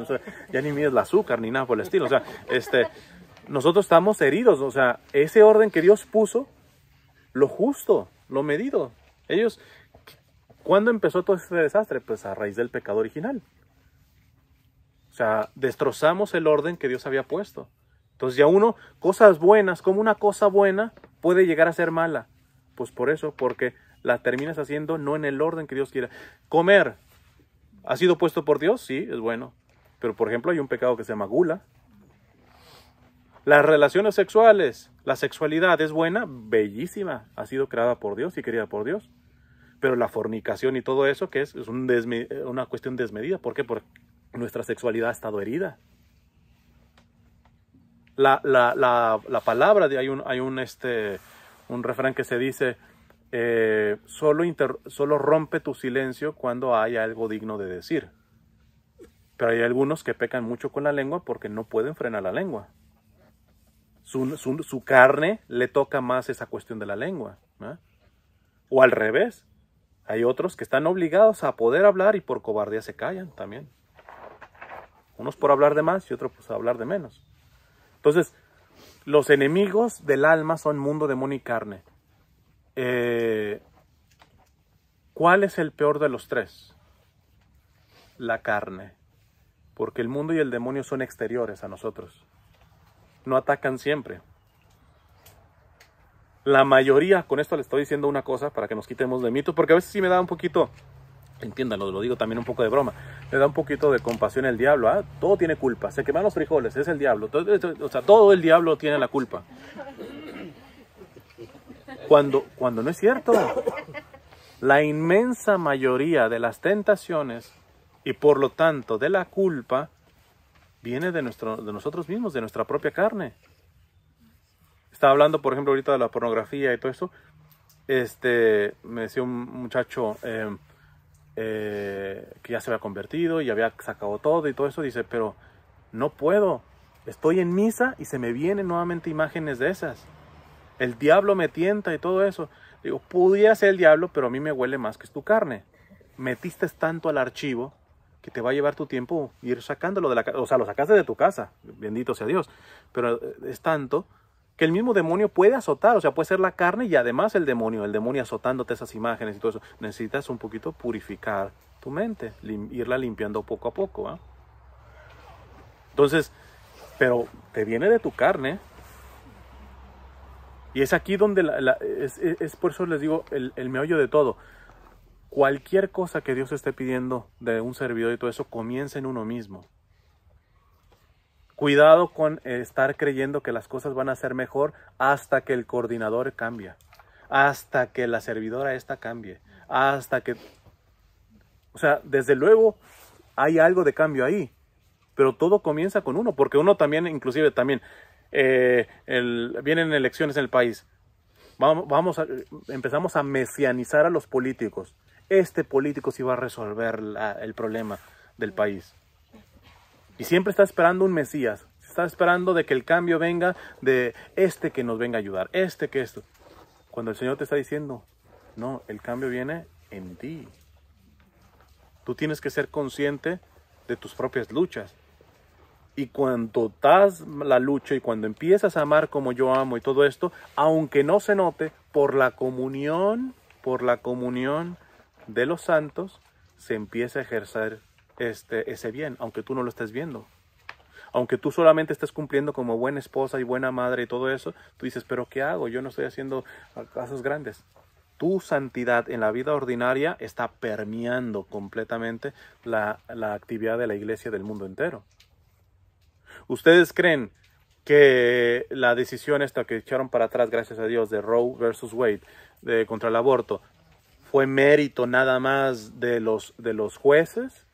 ya ni mides el azúcar ni nada por el estilo. O sea, este, nosotros estamos heridos, o sea, ese orden que Dios puso, lo justo, lo medido. Ellos, ¿cuándo empezó todo este desastre? Pues a raíz del pecado original. O sea, destrozamos el orden que Dios había puesto. Entonces ya uno, cosas buenas, como una cosa buena puede llegar a ser mala. Pues por eso, porque la terminas haciendo no en el orden que Dios quiera. Comer, ¿ha sido puesto por Dios? Sí, es bueno. Pero por ejemplo hay un pecado que se llama Las relaciones sexuales, la sexualidad es buena, bellísima, ha sido creada por Dios y querida por Dios. Pero la fornicación y todo eso, que es, una cuestión desmedida, ¿por qué? Porque nuestra sexualidad ha estado herida. La, palabra, de, hay, un, hay un, este, un refrán que se dice, eh, solo, solo rompe tu silencio cuando hay algo digno de decir. Pero hay algunos que pecan mucho con la lengua porque no pueden frenar la lengua. Su, carne le toca más esa cuestión de la lengua. O al revés, hay otros que están obligados a poder hablar y por cobardía se callan también. Unos por hablar de más y otros por hablar de menos. Entonces, los enemigos del alma son mundo, demonio y carne. Eh, ¿Cuál es el peor de los tres? La carne. Porque el mundo y el demonio son exteriores a nosotros. No atacan siempre. La mayoría, con esto le estoy diciendo una cosa para que nos quitemos de mito, porque a veces sí me da un poquito Entiéndanlo, lo digo también un poco de broma. Le da un poquito de compasión el diablo. ¿ah? Todo tiene culpa. Se queman los frijoles, es el diablo. o sea, todo el diablo tiene la culpa. Cuando, cuando no es cierto. La inmensa mayoría de las tentaciones y por lo tanto de la culpa viene de, nuestro, de nosotros mismos, de nuestra propia carne. Estaba hablando, por ejemplo, ahorita de la pornografía y todo eso. Este, me decía un muchacho, eh, eh, que ya se había convertido y había sacado todo y todo eso, dice, pero no puedo, estoy en misa y se me vienen nuevamente imágenes de esas. El diablo me tienta y todo eso. Digo, pudiera ser el diablo, pero a mí me huele más que es tu carne. Metiste tanto al archivo que te va a llevar tu tiempo ir sacándolo de la casa. O sea, lo sacaste de tu casa, bendito sea Dios. Pero eh, es tanto que el mismo demonio puede azotar, o sea, puede ser la carne y además el demonio, el demonio azotándote esas imágenes y todo eso. Necesitas un poquito purificar tu mente, irla limpiando poco a poco. Entonces, pero te viene de tu carne. Y es aquí donde, es, por eso les digo, el, el meollo de todo cualquier cosa que Dios esté pidiendo de un servidor y todo eso comienza en uno mismo. Cuidado con eh, estar creyendo que las cosas van a ser mejor hasta que el coordinador cambia, hasta que la servidora esta cambie, hasta que... O sea, desde luego hay algo de cambio ahí, pero todo comienza con uno, porque uno también, inclusive también, eh, vienen elecciones en el país, vamos, vamos a, empezamos a mesianizar a los políticos. Este político sí va a resolver el problema del país. Y siempre está esperando un Mesías. Está esperando de que el cambio venga de este que nos venga a ayudar, este que esto. Cuando el Señor te está diciendo, no, el cambio viene en ti. Tú tienes que ser consciente de tus propias luchas. Y cuando das la lucha y cuando empiezas a amar como yo amo y todo esto, aunque no se note, por la comunión, por la comunión de los santos, se empieza a ejercer este, ese bien, aunque tú no lo estés viendo. Aunque tú solamente estés cumpliendo como buena esposa y buena madre y todo eso, tú dices, pero ¿qué hago? Yo no estoy haciendo casos grandes. Tu santidad en la vida ordinaria está permeando completamente la, actividad de la iglesia del mundo entero. ¿Ustedes creen que la decisión esta que echaron para atrás, gracias a Dios, de Roe versus Wade de, contra el aborto, fue mérito nada más de los, de los jueces?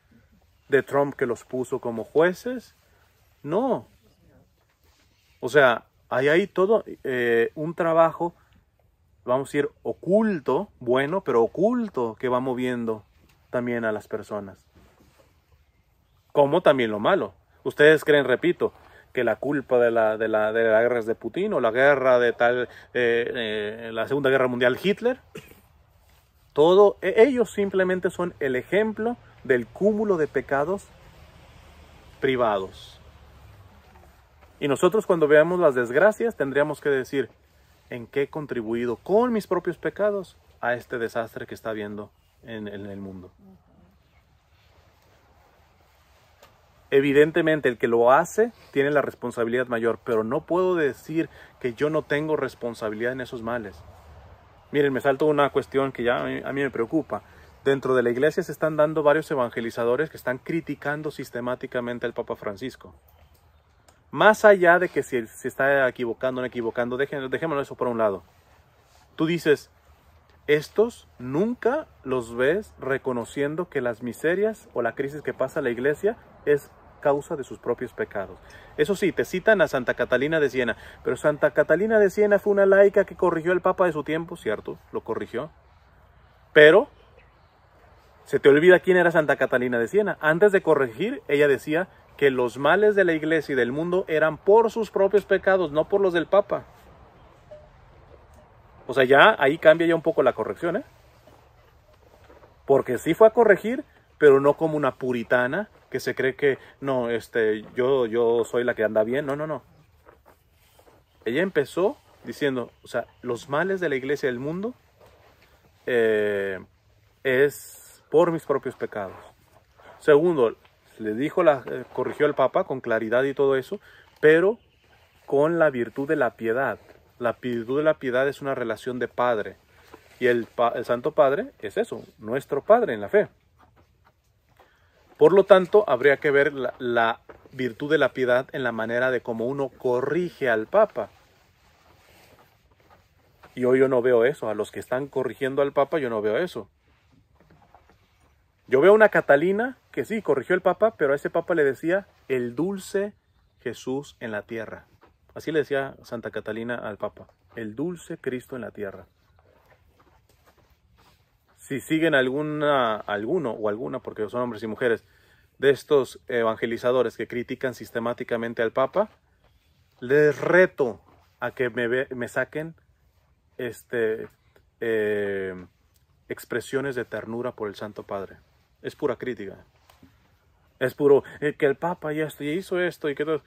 de Trump que los puso como jueces. No. O sea, hay ahí todo eh, un trabajo, vamos a decir, oculto, bueno, pero oculto que va moviendo también a las personas. Como también lo malo. Ustedes creen, repito, que la culpa de la, de la, de guerra de Putin o la guerra de tal, eh, eh, la Segunda Guerra Mundial Hitler. Todo, e, ellos simplemente son el ejemplo del cúmulo de pecados privados. Y nosotros cuando veamos las desgracias tendríamos que decir, ¿en qué he contribuido con mis propios pecados a este desastre que está viendo en, el mundo? Evidentemente el que lo hace tiene la responsabilidad mayor, pero no puedo decir que yo no tengo responsabilidad en esos males. Miren, me salto una cuestión que ya a mí me preocupa. Dentro de la iglesia se están dando varios evangelizadores que están criticando sistemáticamente al Papa Francisco. Más allá de que si se está equivocando o no equivocando, dejémoslo eso por un lado. Tú dices, estos nunca los ves reconociendo que las miserias o la crisis que pasa la iglesia es causa de sus propios pecados. Eso sí, te citan a Santa Catalina de Siena, pero Santa Catalina de Siena fue una laica que corrigió al Papa de su tiempo, ¿cierto? Lo corrigió. Pero se te olvida quién era Santa Catalina de Siena. Antes de corregir, ella decía que los males de la iglesia y del mundo eran por sus propios pecados, no por los del Papa. O sea, ya ahí cambia ya un poco la corrección, ¿eh? Porque sí fue a corregir, pero no como una puritana que se cree que no, este, yo, yo soy la que anda bien. No, no, no. Ella empezó diciendo, o sea, los males de la iglesia y del mundo eh, es por mis propios pecados. Segundo, le dijo, la, eh, corrigió el Papa con claridad y todo eso, pero con la virtud de la piedad. La virtud de la piedad es una relación de padre. Y el, Santo Padre es eso, nuestro Padre en la fe. Por lo tanto, habría que ver la, la virtud de la piedad en la manera de cómo uno corrige al Papa. Y hoy yo no veo eso. A los que están corrigiendo al Papa yo no veo eso. Yo veo una Catalina que sí, corrigió el Papa, pero a ese Papa le decía el dulce Jesús en la tierra. Así le decía Santa Catalina al Papa, el dulce Cristo en la tierra. Si siguen alguna, alguno o alguna, porque son hombres y mujeres, de estos evangelizadores que critican sistemáticamente al Papa, les reto a que me, me saquen este, eh, expresiones de ternura por el Santo Padre es pura crítica. Es puro, eh, que el Papa ya hizo esto y que todo.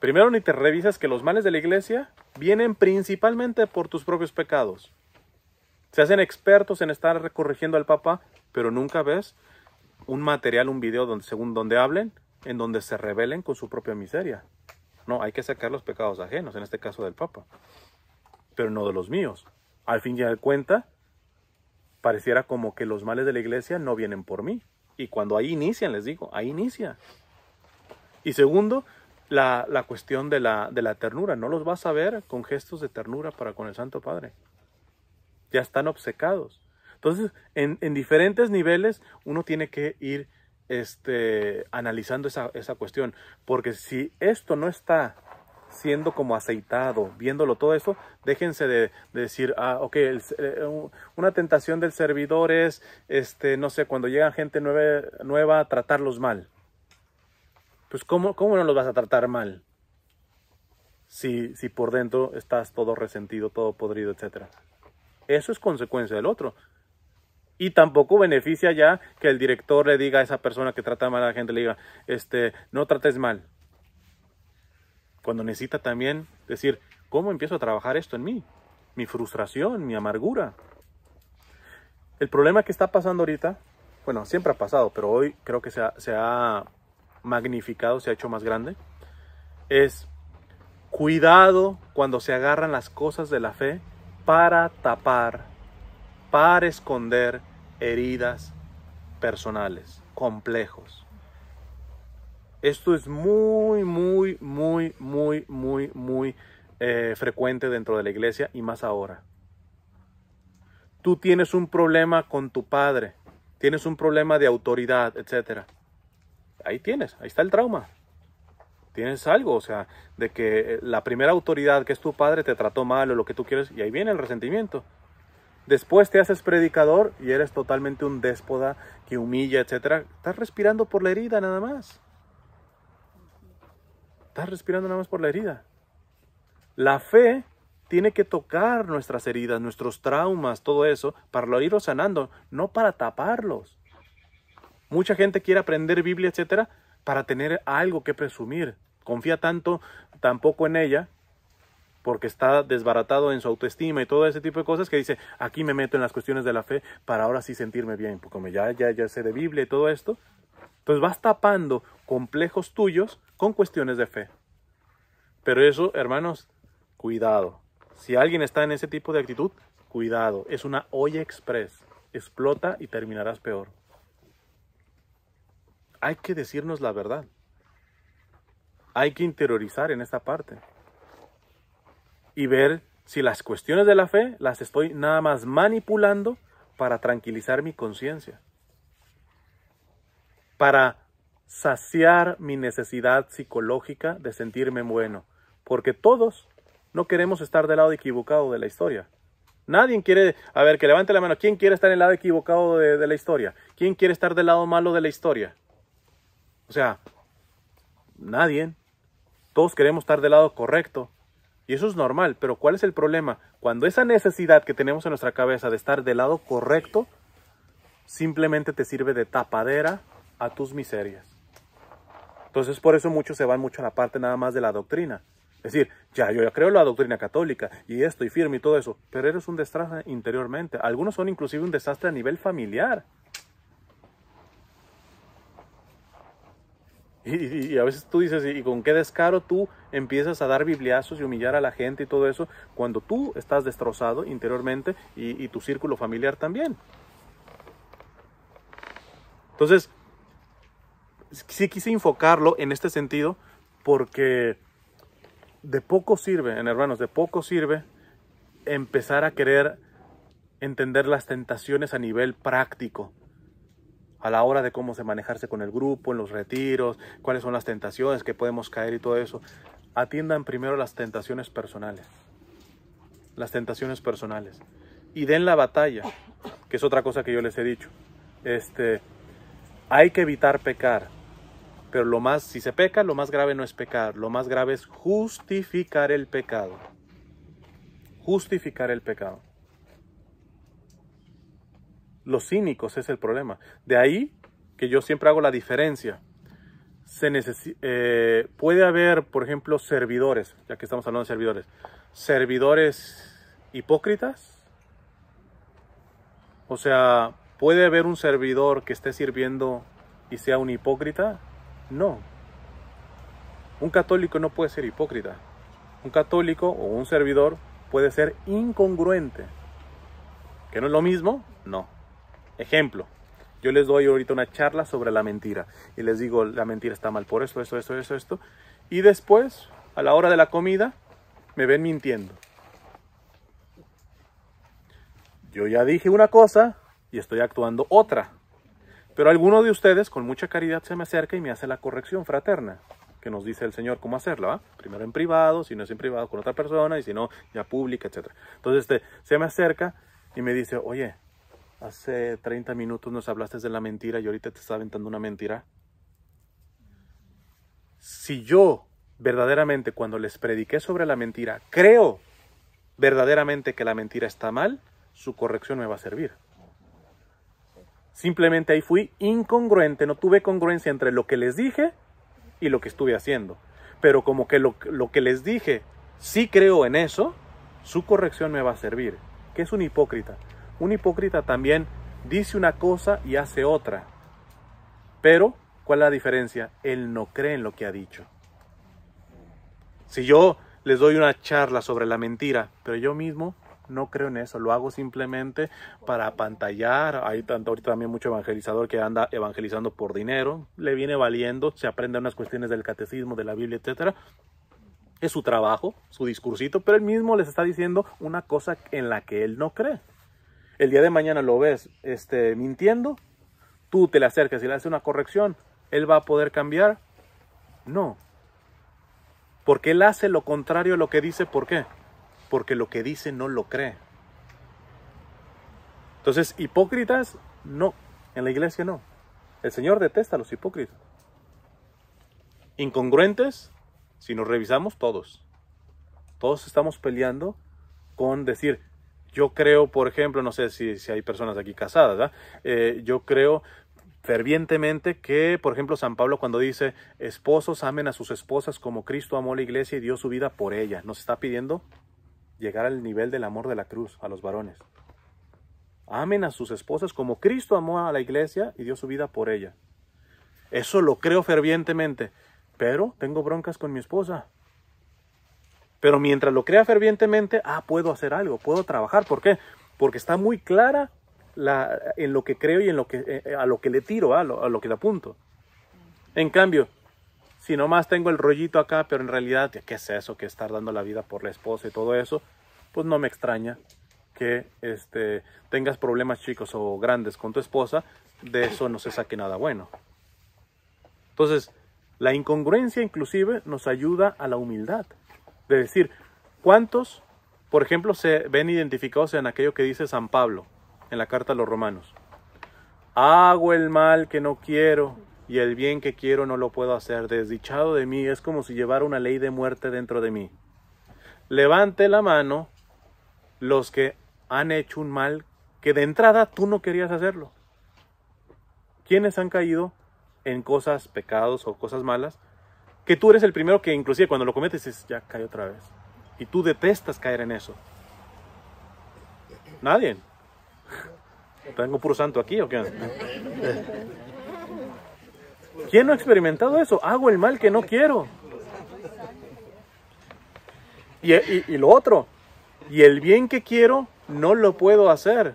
Primero ni te revisas que los males de la iglesia vienen principalmente por tus propios pecados. Se hacen expertos en estar corrigiendo al Papa, pero nunca ves un material, un video donde, según donde hablen, en donde se rebelen con su propia miseria. No, hay que sacar los pecados ajenos, en este caso del Papa, pero no de los míos. Al fin y al cuenta, pareciera como que los males de la iglesia no vienen por mí. Y cuando ahí inician, les digo, ahí inicia. Y segundo, la, la cuestión de la, de la ternura. No los vas a ver con gestos de ternura para con el Santo Padre. Ya están obcecados. Entonces, en, en diferentes niveles uno tiene que ir este, analizando esa, esa cuestión. Porque si esto no está siendo como aceitado, viéndolo todo eso, déjense de, decir, ah, ok, eh, una tentación del servidor es, este, no sé, cuando llega gente nueva, tratarlos mal. Pues, ¿cómo, no los vas a tratar mal? Si, si por dentro estás todo resentido, todo podrido, etcétera, Eso es consecuencia del otro. Y tampoco beneficia ya que el director le diga a esa persona que trata mal a la gente, le diga, este, no trates mal cuando necesita también decir, ¿cómo empiezo a trabajar esto en mí? Mi frustración, mi amargura. El problema que está pasando ahorita, bueno, siempre ha pasado, pero hoy creo que se ha, magnificado, se ha hecho más grande, es cuidado cuando se agarran las cosas de la fe para tapar, para esconder heridas personales, complejos. Esto es muy, muy, muy, muy, muy, muy eh, frecuente dentro de la iglesia y más ahora. Tú tienes un problema con tu padre, tienes un problema de autoridad, etc. Ahí tienes, ahí está el trauma. Tienes algo, o sea, de que eh, la primera autoridad que es tu padre te trató mal o lo que tú quieres, y ahí viene el resentimiento. Después te haces predicador y eres totalmente un déspota que humilla, etc. Estás respirando por la herida nada más. Estás respirando nada más por la herida. La fe tiene que tocar nuestras heridas, nuestros traumas, todo eso, para lo sanando, no para taparlos. Mucha gente quiere aprender Biblia, etcétera, para tener algo que presumir. Confía tanto, tampoco en ella, porque está desbaratado en su autoestima y todo ese tipo de cosas que dice, aquí me meto en las cuestiones de la fe para ahora sí sentirme bien, porque ya, ya, ya sé de Biblia y todo esto. Entonces vas tapando complejos tuyos con cuestiones de fe. Pero eso, hermanos, cuidado. Si alguien está en ese tipo de actitud, cuidado. Es una olla express. Explota y terminarás peor. Hay que decirnos la verdad. Hay que interiorizar en esta parte. Y ver si las cuestiones de la fe las estoy nada más manipulando para tranquilizar mi conciencia. Para saciar mi necesidad psicológica de sentirme bueno, porque todos no queremos estar del lado equivocado de la historia. Nadie quiere, a ver, que levante la mano, ¿quién quiere estar del lado equivocado de, de la historia? ¿Quién quiere estar del lado malo de la historia? O sea, nadie. Todos queremos estar del lado correcto. Y eso es normal, pero ¿cuál es el problema? Cuando esa necesidad que tenemos en nuestra cabeza de estar del lado correcto, simplemente te sirve de tapadera a tus miserias. Entonces por eso muchos se van mucho a la parte nada más de la doctrina. Es decir, ya yo ya creo la doctrina católica y esto y firme y todo eso, pero eres un desastre interiormente. Algunos son inclusive un desastre a nivel familiar. Y, a veces tú dices, ¿y con qué descaro tú empiezas a dar bibliazos y humillar a la gente y todo eso cuando tú estás destrozado interiormente y, y tu círculo familiar también? Entonces, sí quise enfocarlo en este sentido porque de poco sirve, en hermanos, de poco sirve empezar a querer entender las tentaciones a nivel práctico a la hora de cómo se manejarse con el grupo, en los retiros, cuáles son las tentaciones que podemos caer y todo eso. Atiendan primero las tentaciones personales. Las tentaciones personales. Y den la batalla, que es otra cosa que yo les he dicho. Este, hay que evitar pecar, pero lo más, si se peca, lo más grave no es pecar, lo más grave es justificar el pecado. Justificar el pecado. Los cínicos es el problema. De ahí que yo siempre hago la diferencia. Se eh, puede haber, por ejemplo, servidores, ya que estamos hablando de servidores, servidores hipócritas. O sea, puede haber un servidor que esté sirviendo y sea un hipócrita no. Un católico no puede ser hipócrita. Un católico o un servidor puede ser incongruente. ¿Que no es lo mismo? No. Ejemplo. Yo les doy ahorita una charla sobre la mentira y les digo, la mentira está mal por eso, esto, eso eso, esto. Y después, a la hora de la comida, me ven mintiendo. Yo ya dije una cosa y estoy actuando otra. Pero alguno de ustedes con mucha caridad se me acerca y me hace la corrección fraterna que nos dice el Señor cómo hacerlo. Primero en privado, si no es en privado con otra persona y si no ya pública, etc. Entonces este, se me acerca y me dice, oye, hace 30 minutos nos hablaste de la mentira y ahorita te está aventando una mentira. Si yo verdaderamente cuando les prediqué sobre la mentira creo verdaderamente que la mentira está mal, su corrección me va a servir. Simplemente ahí fui incongruente, no tuve congruencia entre lo que les dije y lo que estuve haciendo. Pero como que lo, que les dije, sí creo en eso, su corrección me va a servir. ¿Qué es un hipócrita? Un hipócrita también dice una cosa y hace otra. Pero, ¿cuál es la diferencia? Él no cree en lo que ha dicho. Si yo les doy una charla sobre la mentira, pero yo mismo no creo en eso, lo hago simplemente para pantallar. Hay tanto ahorita también mucho evangelizador que anda evangelizando por dinero, le viene valiendo, se aprende unas cuestiones del catecismo, de la Biblia, etcétera. Es su trabajo, su discursito, pero él mismo les está diciendo una cosa en la que él no cree. El día de mañana lo ves este, mintiendo, tú te le acercas y le haces una corrección, él va a poder cambiar. No. Porque él hace lo contrario a lo que dice, ¿por qué? porque lo que dice no lo cree. Entonces, hipócritas, no, en la iglesia no. El Señor detesta a los hipócritas. Incongruentes, si nos revisamos todos, todos estamos peleando con decir, yo creo, por ejemplo, no sé si, hay personas aquí casadas, eh, yo creo fervientemente que, por ejemplo, San Pablo cuando dice, esposos amen a sus esposas como Cristo amó la iglesia y dio su vida por ella, nos está pidiendo llegar al nivel del amor de la cruz a los varones. Amen a sus esposas como Cristo amó a la iglesia y dio su vida por ella. Eso lo creo fervientemente, pero tengo broncas con mi esposa. Pero mientras lo crea fervientemente, ah, puedo hacer algo, puedo trabajar. ¿Por qué? Porque está muy clara la, en lo que creo y en lo que, eh, eh, a lo que le tiro, a ah, lo, a lo que le apunto. En cambio, si nomás tengo el rollito acá, pero en realidad, ¿qué es eso? Que estar dando la vida por la esposa y todo eso, pues no me extraña que este, tengas problemas chicos o grandes con tu esposa, de eso no se saque nada bueno. Entonces, la incongruencia inclusive nos ayuda a la humildad. De decir, ¿cuántos, por ejemplo, se ven identificados en aquello que dice San Pablo en la carta a los romanos? Hago el mal que no quiero, y el bien que quiero no lo puedo hacer. Desdichado de mí es como si llevara una ley de muerte dentro de mí. Levante la mano los que han hecho un mal que de entrada tú no querías hacerlo. ¿Quiénes han caído en cosas, pecados o cosas malas? Que tú eres el primero que inclusive cuando lo cometes dices, ya cae otra vez. Y tú detestas caer en eso. Nadie. Tengo puro santo aquí o qué? ¿Quién no ha experimentado eso? Hago el mal que no quiero. Y, y, lo otro, y el bien que quiero no lo puedo hacer.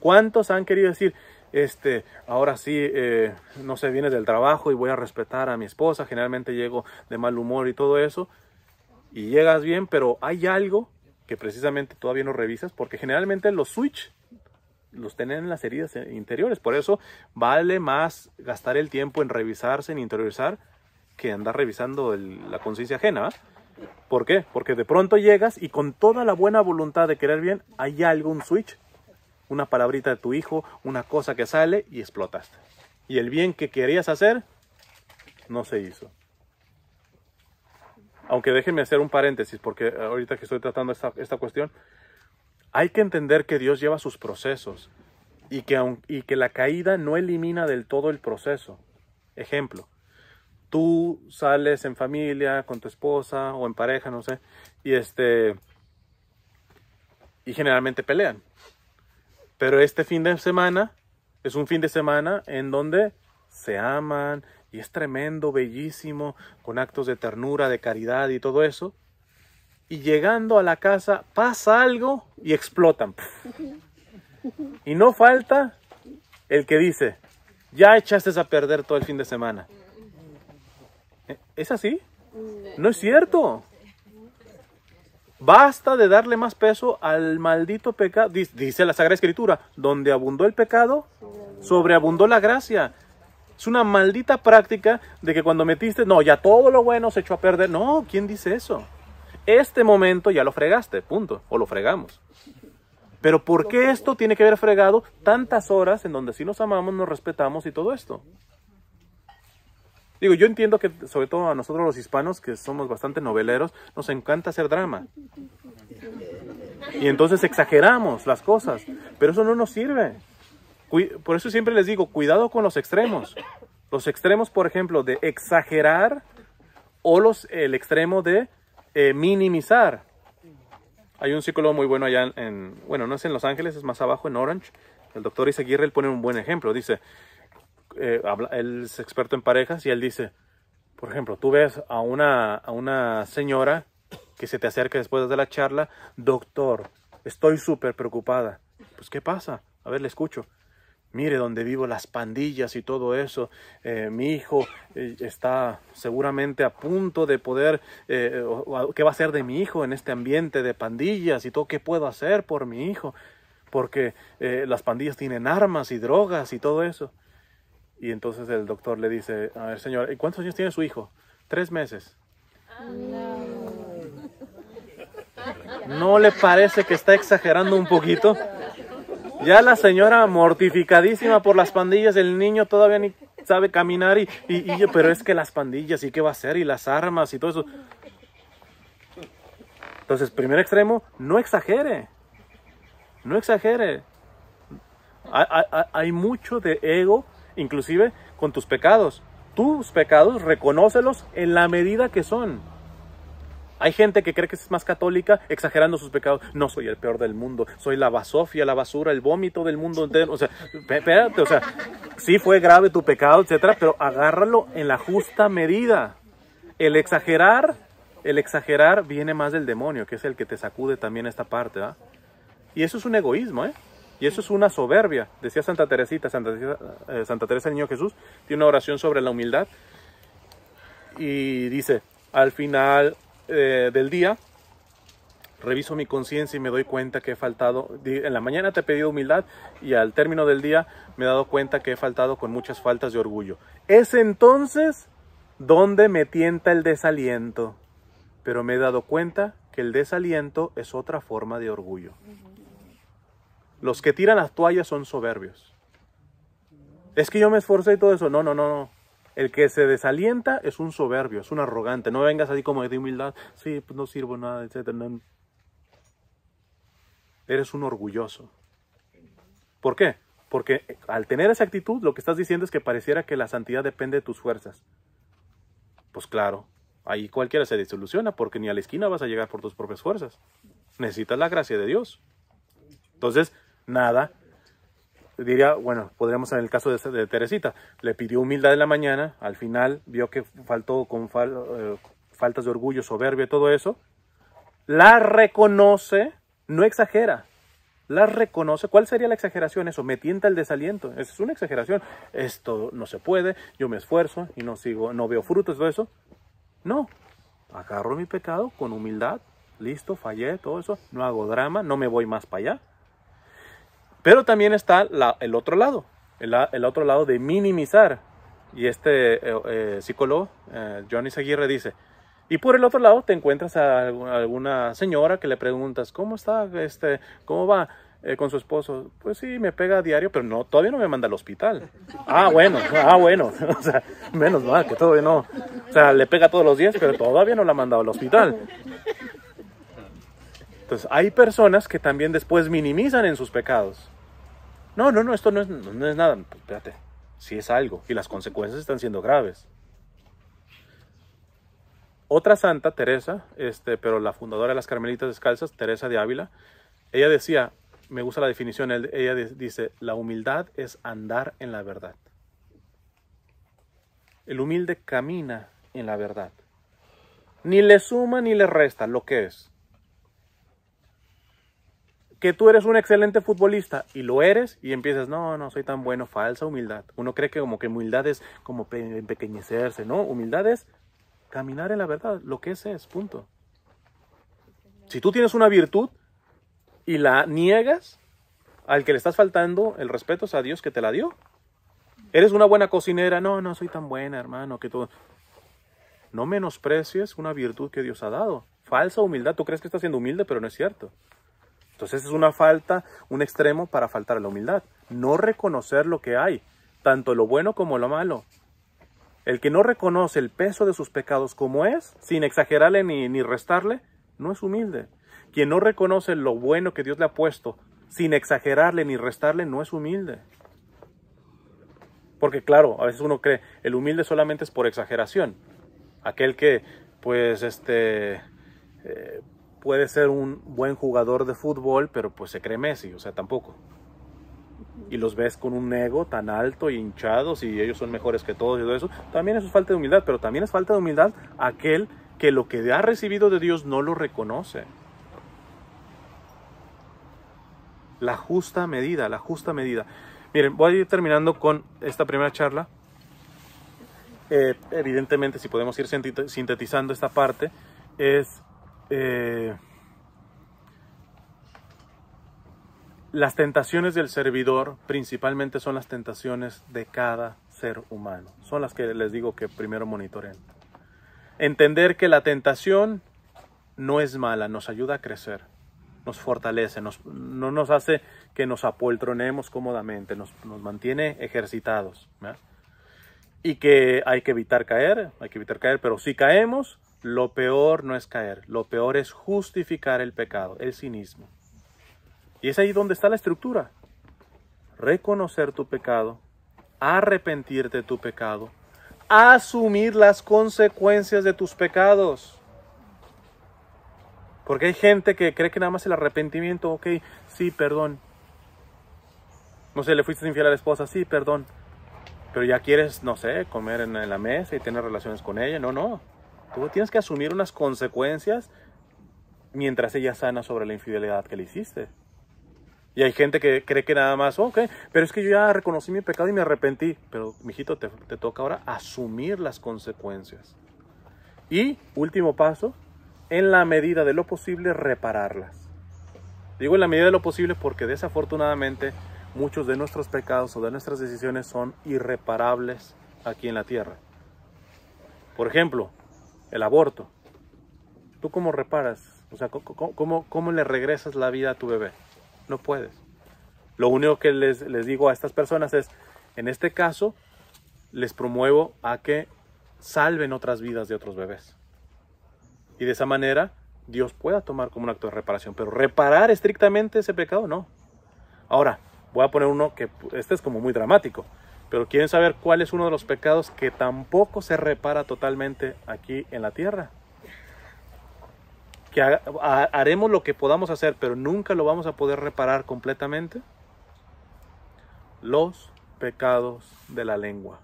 ¿Cuántos han querido decir, este, ahora sí, eh, no sé, vienes del trabajo y voy a respetar a mi esposa, generalmente llego de mal humor y todo eso, y llegas bien, pero hay algo que precisamente todavía no revisas, porque generalmente los switch los tienen en las heridas eh, interiores. Por eso vale más gastar el tiempo en revisarse, en interiorizar, que andar revisando la conciencia ajena. ¿Por qué? Porque de pronto llegas y con toda la buena voluntad de querer bien, hay algún switch, una palabrita de tu hijo, una cosa que sale y explotaste. Y el bien que querías hacer no se hizo. Aunque déjenme hacer un paréntesis, porque ahorita que estoy tratando esta cuestión, hay que entender que Dios lleva sus procesos y que, la caída no elimina del todo el proceso. Ejemplo, tú sales en familia, con tu esposa o en pareja, no sé, y este y generalmente pelean. Pero este fin de semana es un fin de semana en donde se aman y es tremendo, bellísimo, con actos de ternura, de caridad y todo eso y llegando a la casa pasa algo y explotan. Y no falta el que dice, ya echaste a perder todo el fin de semana. ¿E-, ¿Es así? No es cierto. Basta de darle más peso al maldito pecado. Dice la Sagrada Escritura, donde abundó el pecado, sobreabundó la gracia. Es una maldita práctica de que cuando metiste, no, ya todo lo bueno se echó a perder. No, ¿quién dice eso? este momento ya lo fregaste, punto, o lo fregamos. Pero ¿por qué esto tiene que haber fregado tantas horas en donde sí nos amamos, nos respetamos y todo esto? Digo, yo entiendo que, sobre todo a nosotros los hispanos, que somos bastante noveleros, nos encanta hacer drama. Y entonces exageramos las cosas, pero eso no nos sirve. Por eso siempre les digo, cuidado con los extremos. Los extremos, por ejemplo, de exagerar o los, el extremo de eh, minimizar. Hay un psicólogo muy bueno allá en, bueno, no es en Los Ángeles, es más abajo, en Orange. El doctor Isaguirre, él pone un buen ejemplo. Dice, eh, él es experto en parejas y él dice, por ejemplo, tú ves a una, a una señora que se te acerca después de la charla, doctor, estoy súper preocupada. Pues, ¿qué pasa? A ver, le escucho. Mire donde vivo las pandillas y todo eso. Eh, mi hijo eh, está seguramente a punto de poder, eh, ¿qué va a ser de mi hijo en este ambiente de pandillas y todo? ¿Qué puedo hacer por mi hijo? Porque las pandillas tienen armas y drogas y todo eso. Y entonces el doctor le dice, a ver señor, ¿cuántos años tiene su hijo? Tres meses. Ah. ¿No le parece que está exagerando un poquito? Ya la señora mortificadísima por las pandillas, el niño todavía ni sabe caminar y, y, pero es que las pandillas y qué va a hacer y las armas y todo eso. Entonces, primer extremo, no exagere. No exagere. Hay, hay mucho de ego, inclusive con tus pecados. Tus pecados, reconócelos en la medida que son. Hay gente que cree que es más católica exagerando sus pecados. No soy el peor del mundo, soy la basofia, la basura, el vómito del mundo entero. O sea, espérate, o sea, sí fue grave tu pecado, etcétera, pero agárralo en la justa medida. El exagerar, el exagerar viene más del demonio, que es el que te sacude también esta parte, ¿verdad? ¿ah? Y eso es un egoísmo, ¿eh? Y eso es una soberbia. Decía Santa Teresita, Santa, eh, Santa Teresa del Niño Jesús, tiene una oración sobre la humildad y dice, al final eh, del día, reviso mi conciencia y me doy cuenta que he faltado. En la mañana te he pedido humildad y al término del día me he dado cuenta que he faltado con muchas faltas de orgullo. Es entonces donde me tienta el desaliento, pero me he dado cuenta que el desaliento es otra forma de orgullo. Los que tiran las toallas son soberbios. Es que yo me esforcé y todo eso. no, no, no. El que se desalienta es un soberbio, es un arrogante. No vengas así como de humildad, sí, pues no sirvo nada, etc. Eres un orgulloso. ¿Por qué? Porque al tener esa actitud, lo que estás diciendo es que pareciera que la santidad depende de tus fuerzas. Pues claro, ahí cualquiera se desilusiona, porque ni a la esquina vas a llegar por tus propias fuerzas. Necesitas la gracia de Dios. Entonces, nada diría, bueno, podríamos en el caso de, Teresita, le pidió humildad en la mañana, al final vio que faltó con fal, eh, faltas de orgullo, soberbia, todo eso, la reconoce, no exagera, la reconoce. ¿Cuál sería la exageración? Eso, me tienta el desaliento, es una exageración, esto no se puede, yo me esfuerzo y no sigo, no veo frutos, todo eso. No, agarro mi pecado con humildad, listo, fallé, todo eso, no hago drama, no me voy más para allá pero también está la, el otro lado, el, otro lado de minimizar. Y este eh, eh, psicólogo, eh, Johnny Seguirre, dice, y por el otro lado te encuentras a alguna señora que le preguntas, ¿cómo está? Este, ¿Cómo va? con su esposo, pues sí, me pega a diario, pero no, todavía no me manda al hospital. Ah, bueno, ah, bueno, o sea, menos mal que todavía no. O sea, le pega todos los días, pero todavía no la ha mandado al hospital. Entonces, hay personas que también después minimizan en sus pecados. No, no, no, esto no es, no, es nada. Pues, espérate, sí es algo y las consecuencias están siendo graves. Otra santa, Teresa, este, pero la fundadora de las Carmelitas Descalzas, Teresa de Ávila, ella decía, me gusta la definición, ella dice, la humildad es andar en la verdad. El humilde camina en la verdad. Ni le suma ni le resta lo que es que tú eres un excelente futbolista y lo eres y empiezas, no, no soy tan bueno, falsa humildad. Uno cree que como que humildad es como empequeñecerse, ¿no? Humildad es caminar en la verdad, lo que es es, punto. Si tú tienes una virtud y la niegas, al que le estás faltando el respeto es a Dios que te la dio. Eres una buena cocinera, no, no soy tan buena, hermano, que todo. No menosprecies una virtud que Dios ha dado. Falsa humildad, tú crees que estás siendo humilde, pero no es cierto. Entonces es una falta, un extremo para faltar a la humildad. No reconocer lo que hay, tanto lo bueno como lo malo. El que no reconoce el peso de sus pecados como es, sin exagerarle ni, restarle, no es humilde. Quien no reconoce lo bueno que Dios le ha puesto, sin exagerarle ni restarle, no es humilde. Porque claro, a veces uno cree, el humilde solamente es por exageración. Aquel que, pues, este, eh, puede ser un buen jugador de fútbol, pero pues se cree Messi, o sea, tampoco. Y los ves con un ego tan alto y hinchados y ellos son mejores que todos y todo eso. También eso es falta de humildad, pero también es falta de humildad aquel que lo que ha recibido de Dios no lo reconoce. La justa medida, la justa medida. Miren, voy a ir terminando con esta primera charla. Eh, evidentemente, si podemos ir sintetizando esta parte, es eh, las tentaciones del servidor principalmente son las tentaciones de cada ser humano. Son las que les digo que primero monitoreen. Entender que la tentación no es mala, nos ayuda a crecer, nos fortalece, nos, no nos hace que nos apoltronemos cómodamente, nos, nos mantiene ejercitados. Y que hay que evitar caer, hay que evitar caer, pero si caemos, lo peor no es caer, lo peor es justificar el pecado, el cinismo. Y es ahí donde está la estructura. Reconocer tu pecado, arrepentirte de tu pecado, asumir las consecuencias de tus pecados. Porque hay gente que cree que nada más el arrepentimiento, ok, sí, perdón. No sé, le fuiste infiel a la esposa, sí, perdón. Pero ya quieres, no sé, comer en la mesa y tener relaciones con ella. No, no. Tú tienes que asumir unas consecuencias mientras ella sana sobre la infidelidad que le hiciste. Y hay gente que cree que nada más, ok, pero es que yo ya reconocí mi pecado y me arrepentí. Pero, mijito, te, te toca ahora asumir las consecuencias. Y, último paso, en la medida de lo posible, repararlas. Digo en la medida de lo posible porque desafortunadamente muchos de nuestros pecados o de nuestras decisiones son irreparables aquí en la tierra. Por ejemplo, el aborto. ¿Tú cómo reparas? O sea, ¿cómo, cómo, le regresas la vida a tu bebé? No puedes. Lo único que les, les digo a estas personas es, en este caso, les promuevo a que salven otras vidas de otros bebés. Y de esa manera Dios pueda tomar como un acto de reparación. Pero reparar estrictamente ese pecado, no. Ahora, voy a poner uno que este es como muy dramático pero quieren saber cuál es uno de los pecados que tampoco se repara totalmente aquí en la tierra. Que haremos lo que podamos hacer, pero nunca lo vamos a poder reparar completamente. Los pecados de la lengua.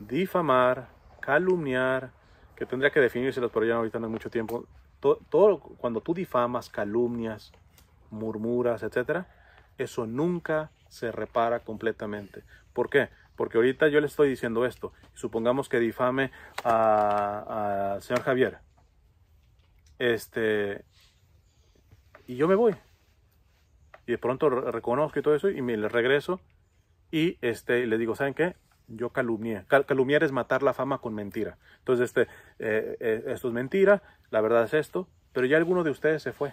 Difamar, calumniar, que tendría que definírselos, pero ya ahorita no hay mucho tiempo. Todo, todo cuando tú difamas, calumnias, murmuras, etcétera, eso nunca se repara completamente. ¿Por qué? Porque ahorita yo le estoy diciendo esto. Supongamos que difame al señor Javier. Este. Y yo me voy. Y de pronto reconozco y todo eso. Y me regreso. Y este, le digo, ¿saben qué? Yo calumnié. calumniar es matar la fama con mentira. Entonces, este, eh, eh, esto es mentira. La verdad es esto. Pero ya alguno de ustedes se fue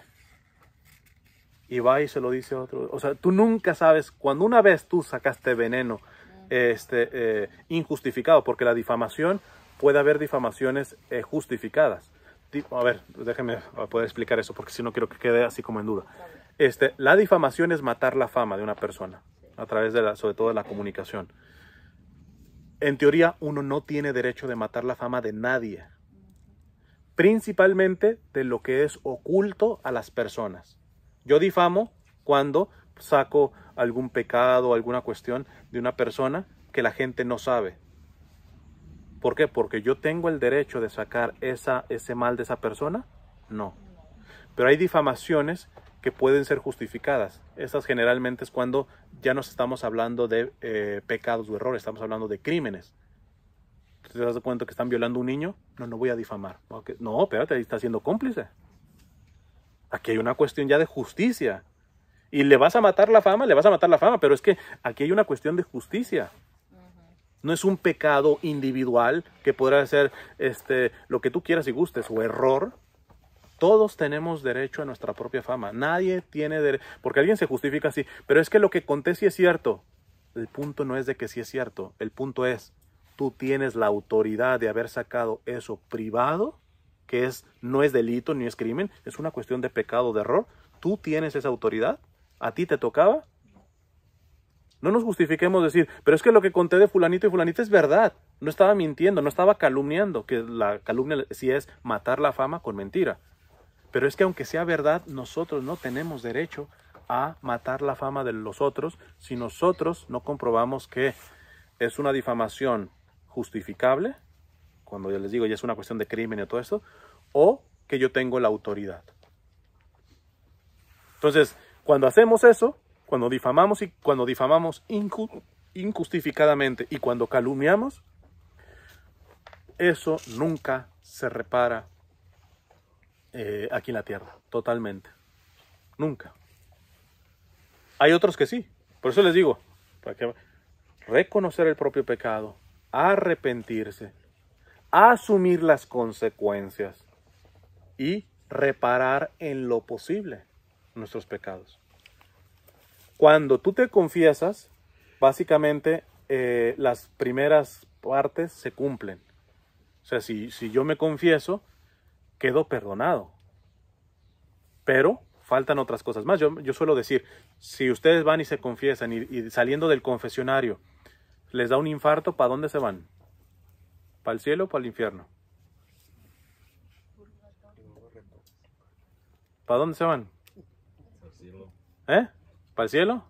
y va y se lo dice a otro. O sea, tú nunca sabes, cuando una vez tú sacaste veneno mm. este, eh, injustificado, porque la difamación puede haber difamaciones eh, justificadas justificadas. A ver, déjeme ah, poder explicar eso, porque si no quiero que quede así como en duda. Este, la difamación es matar la fama de una persona, a través de la, sobre todo de la comunicación. En teoría, uno no tiene derecho de matar la fama de nadie, mm. principalmente de lo que es oculto a las personas. Yo difamo cuando saco algún pecado, o alguna cuestión de una persona que la gente no sabe. ¿Por qué? Porque yo tengo el derecho de sacar esa, ese mal de esa persona. No. Pero hay difamaciones que pueden ser justificadas. Esas generalmente es cuando ya nos estamos hablando de eh, pecados o errores, estamos hablando de crímenes. ¿Te das cuenta que están violando a un niño? No, no voy a difamar. No, espérate, ahí está siendo cómplice. Aquí hay una cuestión ya de justicia. Y le vas a matar la fama, le vas a matar la fama, pero es que aquí hay una cuestión de justicia. No es un pecado individual que podrá ser este, lo que tú quieras y gustes o error. Todos tenemos derecho a nuestra propia fama. Nadie tiene derecho. Porque alguien se justifica así. Pero es que lo que conté sí es cierto. El punto no es de que sí es cierto. El punto es, tú tienes la autoridad de haber sacado eso privado que es, no es delito ni es crimen, es una cuestión de pecado, de error. Tú tienes esa autoridad, a ti te tocaba. No nos justifiquemos decir, pero es que lo que conté de fulanito y fulanita es verdad. No estaba mintiendo, no estaba calumniando, que la calumnia sí es matar la fama con mentira. Pero es que aunque sea verdad, nosotros no tenemos derecho a matar la fama de los otros si nosotros no comprobamos que es una difamación justificable cuando yo les digo ya es una cuestión de crimen y todo eso, o que yo tengo la autoridad. Entonces, cuando hacemos eso, cuando difamamos y cuando difamamos injustificadamente y cuando calumniamos, eso nunca se repara eh, aquí en la tierra, totalmente. Nunca. Hay otros que sí. Por eso les digo, reconocer el propio pecado, arrepentirse, asumir las consecuencias y reparar en lo posible nuestros pecados. Cuando tú te confiesas, básicamente eh, las primeras partes se cumplen. O sea, si, yo me confieso, quedo perdonado. Pero faltan otras cosas más. Yo, suelo decir, si ustedes van y se confiesan y, y saliendo del confesionario les da un infarto, ¿para dónde se van? ¿Para el cielo o para el infierno? ¿Para dónde se van? ¿Eh? ¿Para el cielo?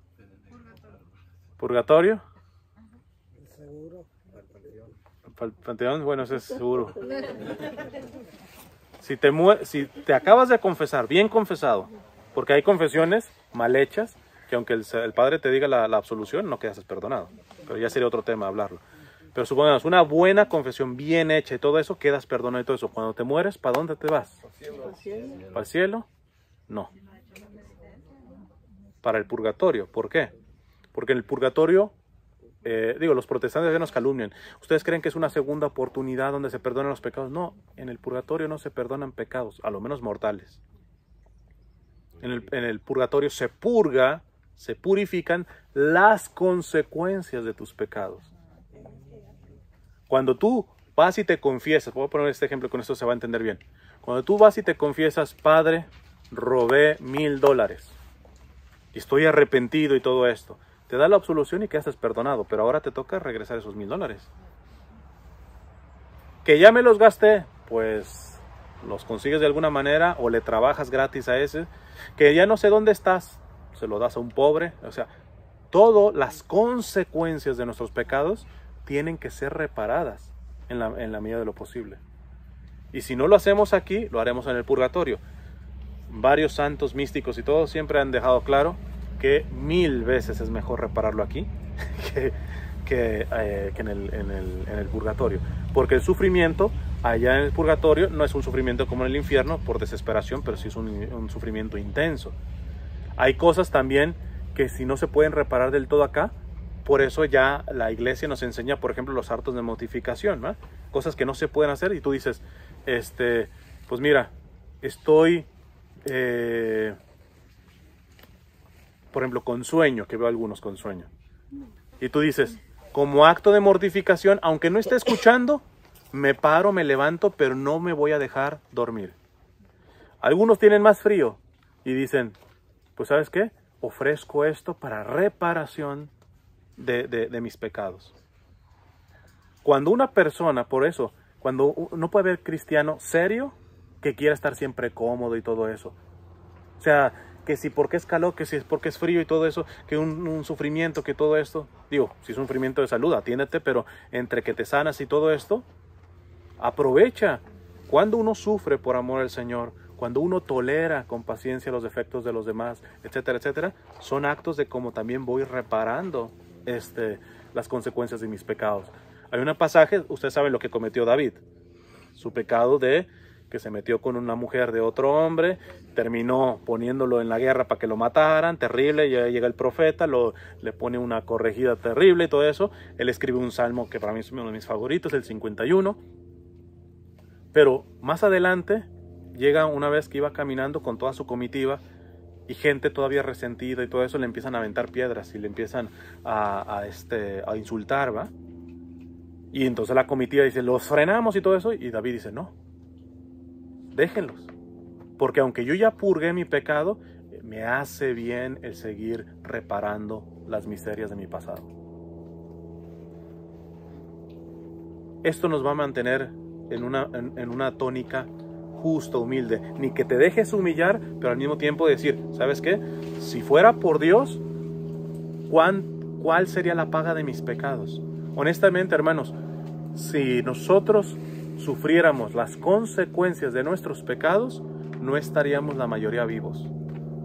¿Purgatorio? Seguro. el panteón? Bueno, ese es seguro. Si te, si te acabas de confesar, bien confesado, porque hay confesiones mal hechas, que aunque el, padre te diga la absolución, no quedas perdonado. Pero ya sería otro tema hablarlo. Pero supongamos, una buena confesión bien hecha y todo eso, quedas perdonado y todo eso. Cuando te mueres, ¿para dónde te vas? ¿Para el cielo? ¿Para cielo? No. Para el purgatorio. ¿Por qué? Porque en el purgatorio, eh, digo, los protestantes ya nos calumnian. ¿Ustedes creen que es una segunda oportunidad donde se perdonan los pecados? No, en el purgatorio no se perdonan pecados, a lo menos mortales. en el purgatorio se purga, se purifican las consecuencias de tus pecados. Cuando tú vas y te confiesas, voy a poner este ejemplo, con esto se va a entender bien. Cuando tú vas y te confiesas, Padre, robé mil dólares y estoy arrepentido y todo esto, te da la absolución y que perdonado, pero ahora te toca regresar esos mil dólares. Que ya me los gasté, pues los consigues de alguna manera o le trabajas gratis a ese. Que ya no sé dónde estás, se lo das a un pobre. O sea, todas las consecuencias de nuestros pecados tienen que ser reparadas en la, en medida de lo posible. Y si no lo hacemos aquí, lo haremos en el purgatorio. Varios santos místicos y todos siempre han dejado claro que mil veces es mejor repararlo aquí que, eh, en, el, purgatorio. Porque el sufrimiento allá en el purgatorio no es un sufrimiento como en el infierno por desesperación, pero sí es un sufrimiento intenso. Hay cosas también que si no se pueden reparar del todo acá, por eso ya la iglesia nos enseña, por ejemplo, los actos de mortificación, cosas que no se pueden hacer y tú dices, este, pues mira, estoy, eh, por ejemplo, con sueño, que veo algunos con sueño. Y tú dices, como acto de mortificación, aunque no esté escuchando, me paro, me levanto, pero no me voy a dejar dormir. Algunos tienen más frío y dicen, pues sabes qué, ofrezco esto para reparación de, mis pecados. Cuando una persona, por eso, cuando no puede haber cristiano serio que quiera estar siempre cómodo y todo eso. O sea, que si porque es calor, que si es porque es frío y todo eso, que un, sufrimiento, que todo esto. Digo, si es un sufrimiento de salud, atiéndete, pero entre que te sanas y todo esto, aprovecha. Cuando uno sufre por amor al Señor, cuando uno tolera con paciencia los defectos de los demás, etcétera, etcétera, son actos de cómo también voy reparando este, las consecuencias de mis pecados. Hay un pasaje, ustedes saben lo que cometió David, su pecado de que se metió con una mujer de otro hombre, terminó poniéndolo en la guerra para que lo mataran, terrible, ya llega el profeta, lo, le pone una corregida terrible y todo eso, él escribe un salmo que para mí es uno de mis favoritos, el 51, pero más adelante llega una vez que iba caminando con toda su comitiva, y gente todavía resentida y todo eso le empiezan a aventar piedras y le empiezan a, este, a insultar, ¿va? Y entonces la comitiva dice, los frenamos y todo eso, y David dice, no, déjenlos, porque aunque yo ya purgué mi pecado, me hace bien el seguir reparando las miserias de mi pasado. Esto nos va a mantener en una, en una tónica justo, humilde, ni que te dejes humillar, pero al mismo tiempo decir, ¿sabes qué? Si fuera por Dios, ¿cuán, ¿cuál sería la paga de mis pecados? Honestamente, hermanos, si nosotros sufriéramos las consecuencias de nuestros pecados, no estaríamos la mayoría vivos.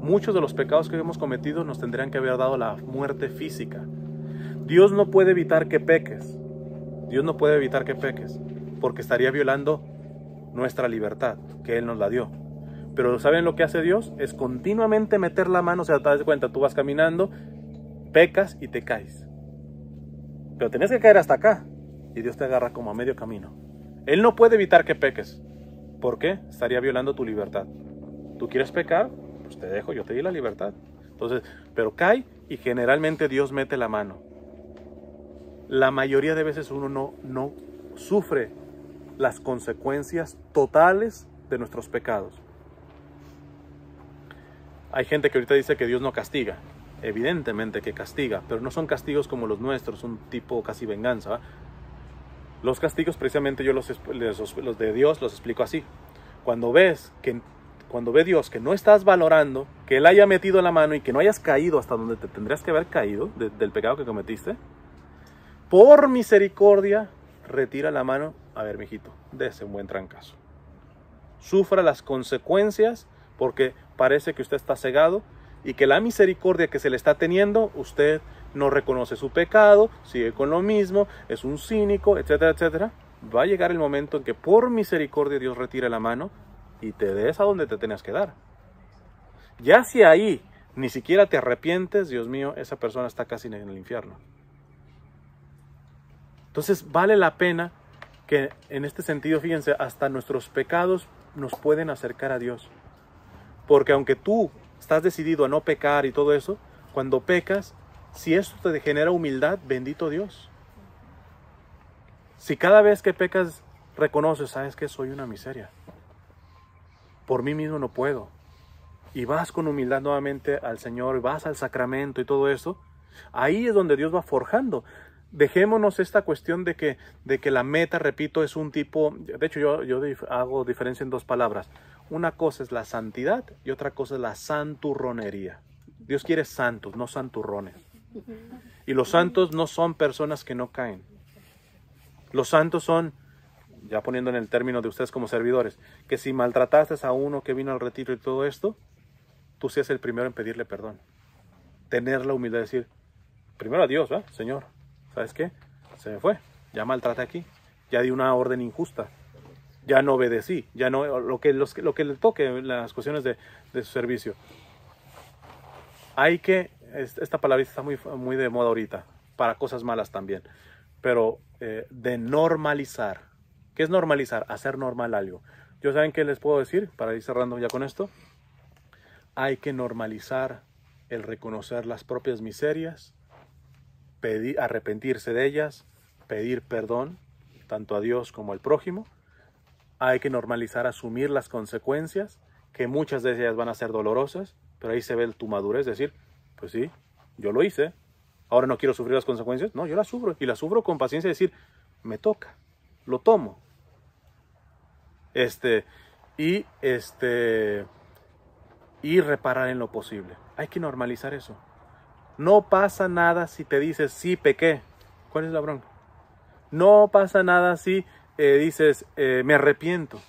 Muchos de los pecados que hemos cometido nos tendrían que haber dado la muerte física. Dios no puede evitar que peques. Dios no puede evitar que peques, porque estaría violando nuestra libertad, que Él nos la dio. Pero ¿saben lo que hace Dios? Es continuamente meter la mano, o sea, te das cuenta, tú vas caminando, pecas y te caes. Pero tenés que caer hasta acá y Dios te agarra como a medio camino. Él no puede evitar que peques. ¿Por qué? Estaría violando tu libertad. ¿Tú quieres pecar? Pues te dejo, yo te di la libertad. Entonces, pero cae y generalmente Dios mete la mano. La mayoría de veces uno no, no sufre las consecuencias totales de nuestros pecados. Hay gente que ahorita dice que Dios no castiga. Evidentemente que castiga, pero no son castigos como los nuestros, un tipo casi venganza. Los castigos precisamente yo los, los, de Dios los explico así. Cuando ves que cuando ve Dios que no estás valorando, que Él haya metido la mano y que no hayas caído hasta donde te tendrías que haber caído del pecado que cometiste, por misericordia retira la mano, a ver, mijito, dése un buen trancazo. Sufra las consecuencias porque parece que usted está cegado y que la misericordia que se le está teniendo, usted no reconoce su pecado, sigue con lo mismo, es un cínico, etcétera, etcétera. Va a llegar el momento en que por misericordia Dios retira la mano y te des a donde te tenías que dar. Ya si ahí ni siquiera te arrepientes, Dios mío, esa persona está casi en el infierno. Entonces vale la pena que en este sentido, fíjense, hasta nuestros pecados nos pueden acercar a Dios. Porque aunque tú estás decidido a no pecar y todo eso, cuando pecas, si eso te genera humildad, bendito Dios. Si cada vez que pecas reconoces, sabes que soy una miseria, por mí mismo no puedo, y vas con humildad nuevamente al Señor, vas al sacramento y todo eso, ahí es donde Dios va forjando dejémonos esta cuestión de que, de que la meta, repito, es un tipo, de hecho yo, yo hago diferencia en dos palabras. Una cosa es la santidad y otra cosa es la santurronería. Dios quiere santos, no santurrones. Y los santos no son personas que no caen. Los santos son, ya poniendo en el término de ustedes como servidores, que si maltrataste a uno que vino al retiro y todo esto, tú seas el primero en pedirle perdón. Tener la humildad de decir, primero a Dios, Señor, ¿sabes qué? Se me fue, ya maltraté aquí, ya di una orden injusta, ya no obedecí, ya no, lo que, lo que le toque las cuestiones de, su servicio. Hay que, esta palabra está muy, muy de moda ahorita, para cosas malas también, pero eh, de normalizar. ¿Qué es normalizar? Hacer normal algo. Yo saben qué les puedo decir, para ir cerrando ya con esto, hay que normalizar el reconocer las propias miserias, arrepentirse de ellas, pedir perdón, tanto a Dios como al prójimo. Hay que normalizar asumir las consecuencias, que muchas de ellas van a ser dolorosas, pero ahí se ve tu madurez, decir, pues sí, yo lo hice, ahora no quiero sufrir las consecuencias, no, yo las sufro y las sufro con paciencia, decir, me toca, lo tomo. Este, y este, y reparar en lo posible. Hay que normalizar eso. No pasa nada si te dices, sí, pequé. ¿Cuál es la bronca? No pasa nada si eh, dices, eh, me arrepiento.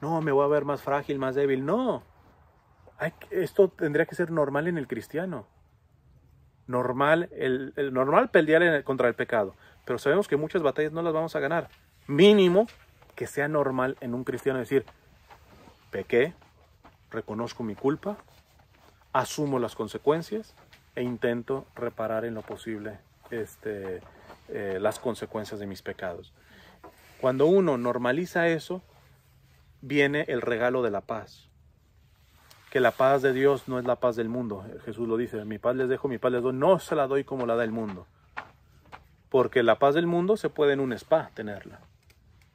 No, me voy a ver más frágil, más débil. No. esto tendría que ser normal en el cristiano. Normal, el, normal pelear contra el pecado. Pero sabemos que muchas batallas no las vamos a ganar. Mínimo que sea normal en un cristiano decir, pequé, reconozco mi culpa, asumo las consecuencias e intento reparar en lo posible este, eh, las consecuencias de mis pecados. Cuando uno normaliza eso, viene el regalo de la paz. Que la paz de Dios no es la paz del mundo. Jesús lo dice, mi paz les dejo, mi paz les doy, no se la doy como la da el mundo. Porque la paz del mundo se puede en un spa tenerla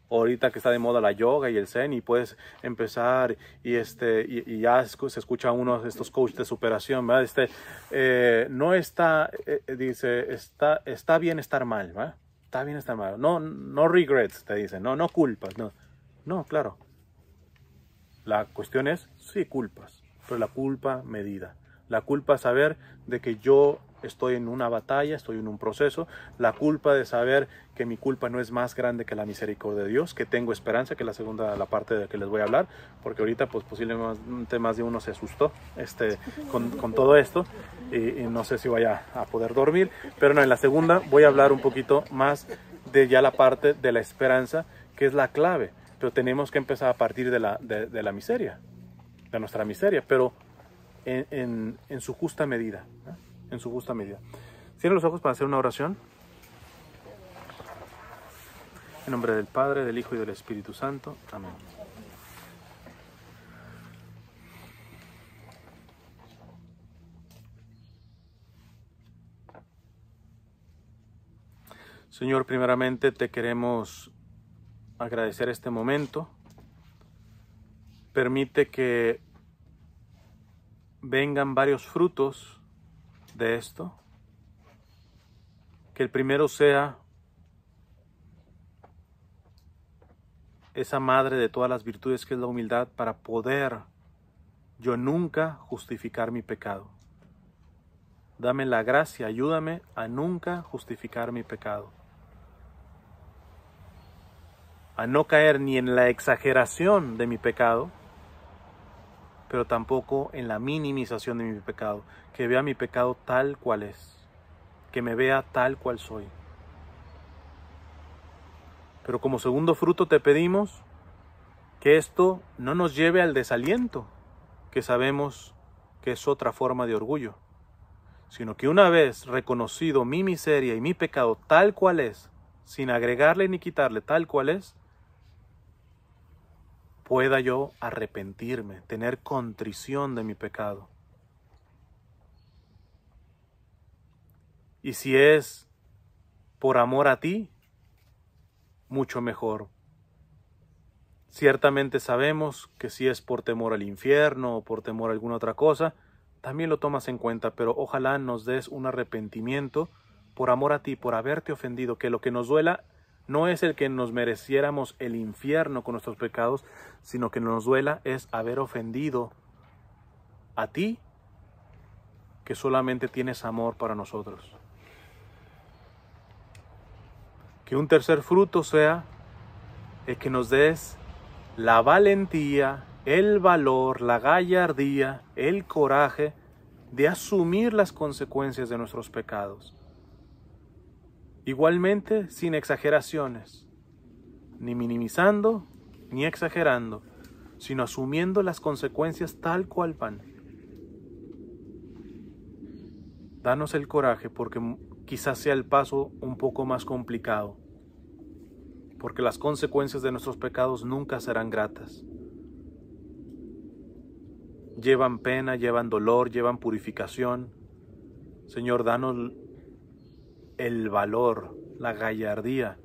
ahorita que está de moda la yoga y el zen y puedes empezar y este y, ya se escucha uno de estos coaches de superación ¿verdad? este eh, no está eh, eh, dice está está bien estar mal ¿verdad? está bien estar mal no no regrets te dicen no no culpas no no claro la cuestión es sí culpas pero la culpa medida la culpa saber de que yo estoy en una batalla, estoy en un proceso, la culpa de saber que mi culpa no es más grande que la misericordia de Dios, que tengo esperanza, que la segunda la parte de la que les voy a hablar, porque ahorita pues posiblemente más de uno se asustó este, con, todo esto y, no sé si vaya a poder dormir, pero no, en la segunda voy a hablar un poquito más de ya la parte de la esperanza, que es la clave, pero tenemos que empezar a partir de la, de, la miseria, de nuestra miseria, pero en, en, en su justa medida. ¿no? en su justa medida. Cierren los ojos para hacer una oración. En nombre del Padre, del Hijo y del Espíritu Santo. Amén. Señor, primeramente te queremos agradecer este momento. Permite que vengan varios frutos de esto? Que el primero sea esa madre de todas las virtudes que es la humildad para poder yo nunca justificar mi pecado. Dame la gracia, ayúdame a nunca justificar mi pecado. A no caer ni en la exageración de mi pecado, pero tampoco en la minimización de mi pecado, que vea mi pecado tal cual es, que me vea tal cual soy. Pero como segundo fruto te pedimos que esto no nos lleve al desaliento, que sabemos que es otra forma de orgullo, sino que una vez reconocido mi miseria y mi pecado tal cual es, sin agregarle ni quitarle tal cual es, pueda yo arrepentirme, tener contrición de mi pecado. Y si es por amor a ti, mucho mejor. Ciertamente sabemos que si es por temor al infierno o por temor a alguna otra cosa, también lo tomas en cuenta, pero ojalá nos des un arrepentimiento por amor a ti, por haberte ofendido, que lo que nos duela no es el que nos mereciéramos el infierno con nuestros pecados, sino que nos duela es haber ofendido a ti, que solamente tienes amor para nosotros. Que un tercer fruto sea el que nos des la valentía, el valor, la gallardía, el coraje de asumir las consecuencias de nuestros pecados Igualmente, sin exageraciones, ni minimizando ni exagerando, sino asumiendo las consecuencias tal cual van. Danos el coraje porque quizás sea el paso un poco más complicado, porque las consecuencias de nuestros pecados nunca serán gratas. Llevan pena, llevan dolor, llevan purificación. Señor, danos el valor, la gallardía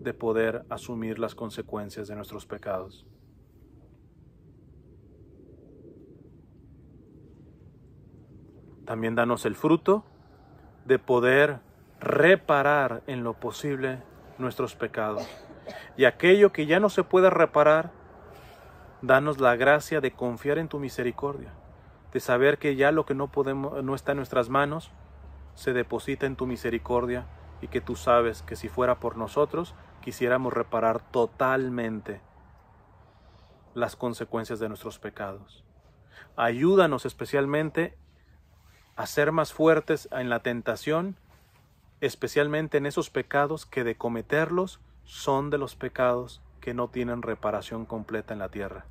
de poder asumir las consecuencias de nuestros pecados. También danos el fruto de poder reparar en lo posible nuestros pecados. Y aquello que ya no se pueda reparar, danos la gracia de confiar en tu misericordia, de saber que ya lo que no podemos no está en nuestras manos, se deposita en tu misericordia y que tú sabes que si fuera por nosotros, quisiéramos reparar totalmente las consecuencias de nuestros pecados. Ayúdanos especialmente a ser más fuertes en la tentación, especialmente en esos pecados que de cometerlos son de los pecados que no tienen reparación completa en la tierra.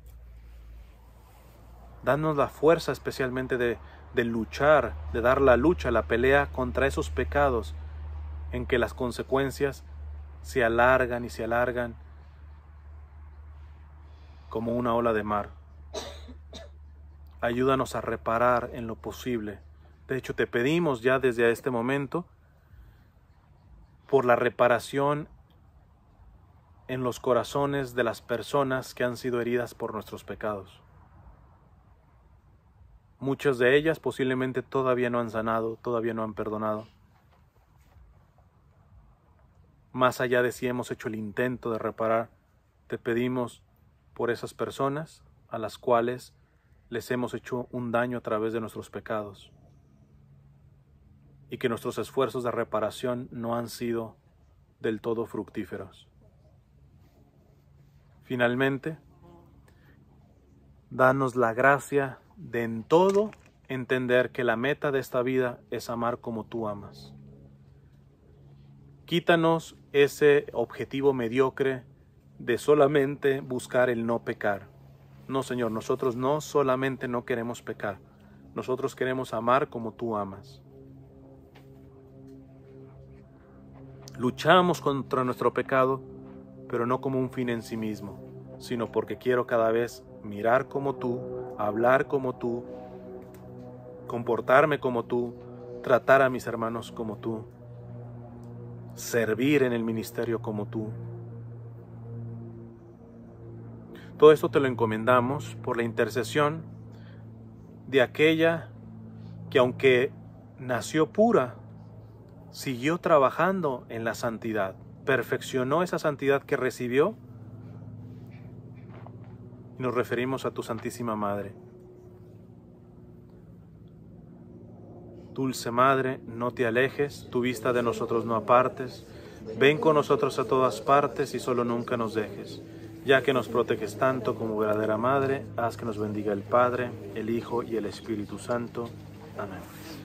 Danos la fuerza especialmente de de luchar, de dar la lucha, la pelea contra esos pecados en que las consecuencias se alargan y se alargan como una ola de mar. Ayúdanos a reparar en lo posible. De hecho, te pedimos ya desde este momento por la reparación en los corazones de las personas que han sido heridas por nuestros pecados. Muchas de ellas posiblemente todavía no han sanado, todavía no han perdonado. Más allá de si hemos hecho el intento de reparar, te pedimos por esas personas a las cuales les hemos hecho un daño a través de nuestros pecados y que nuestros esfuerzos de reparación no han sido del todo fructíferos. Finalmente, danos la gracia de en todo entender que la meta de esta vida es amar como tú amas. Quítanos ese objetivo mediocre de solamente buscar el no pecar. No, Señor, nosotros no solamente no queremos pecar, nosotros queremos amar como tú amas. Luchamos contra nuestro pecado, pero no como un fin en sí mismo, sino porque quiero cada vez mirar como tú, hablar como tú, comportarme como tú, tratar a mis hermanos como tú, servir en el ministerio como tú. Todo esto te lo encomendamos por la intercesión de aquella que aunque nació pura, siguió trabajando en la santidad, perfeccionó esa santidad que recibió nos referimos a tu Santísima Madre. Dulce Madre, no te alejes, tu vista de nosotros no apartes, ven con nosotros a todas partes y solo nunca nos dejes. Ya que nos proteges tanto como verdadera Madre, haz que nos bendiga el Padre, el Hijo y el Espíritu Santo. Amén.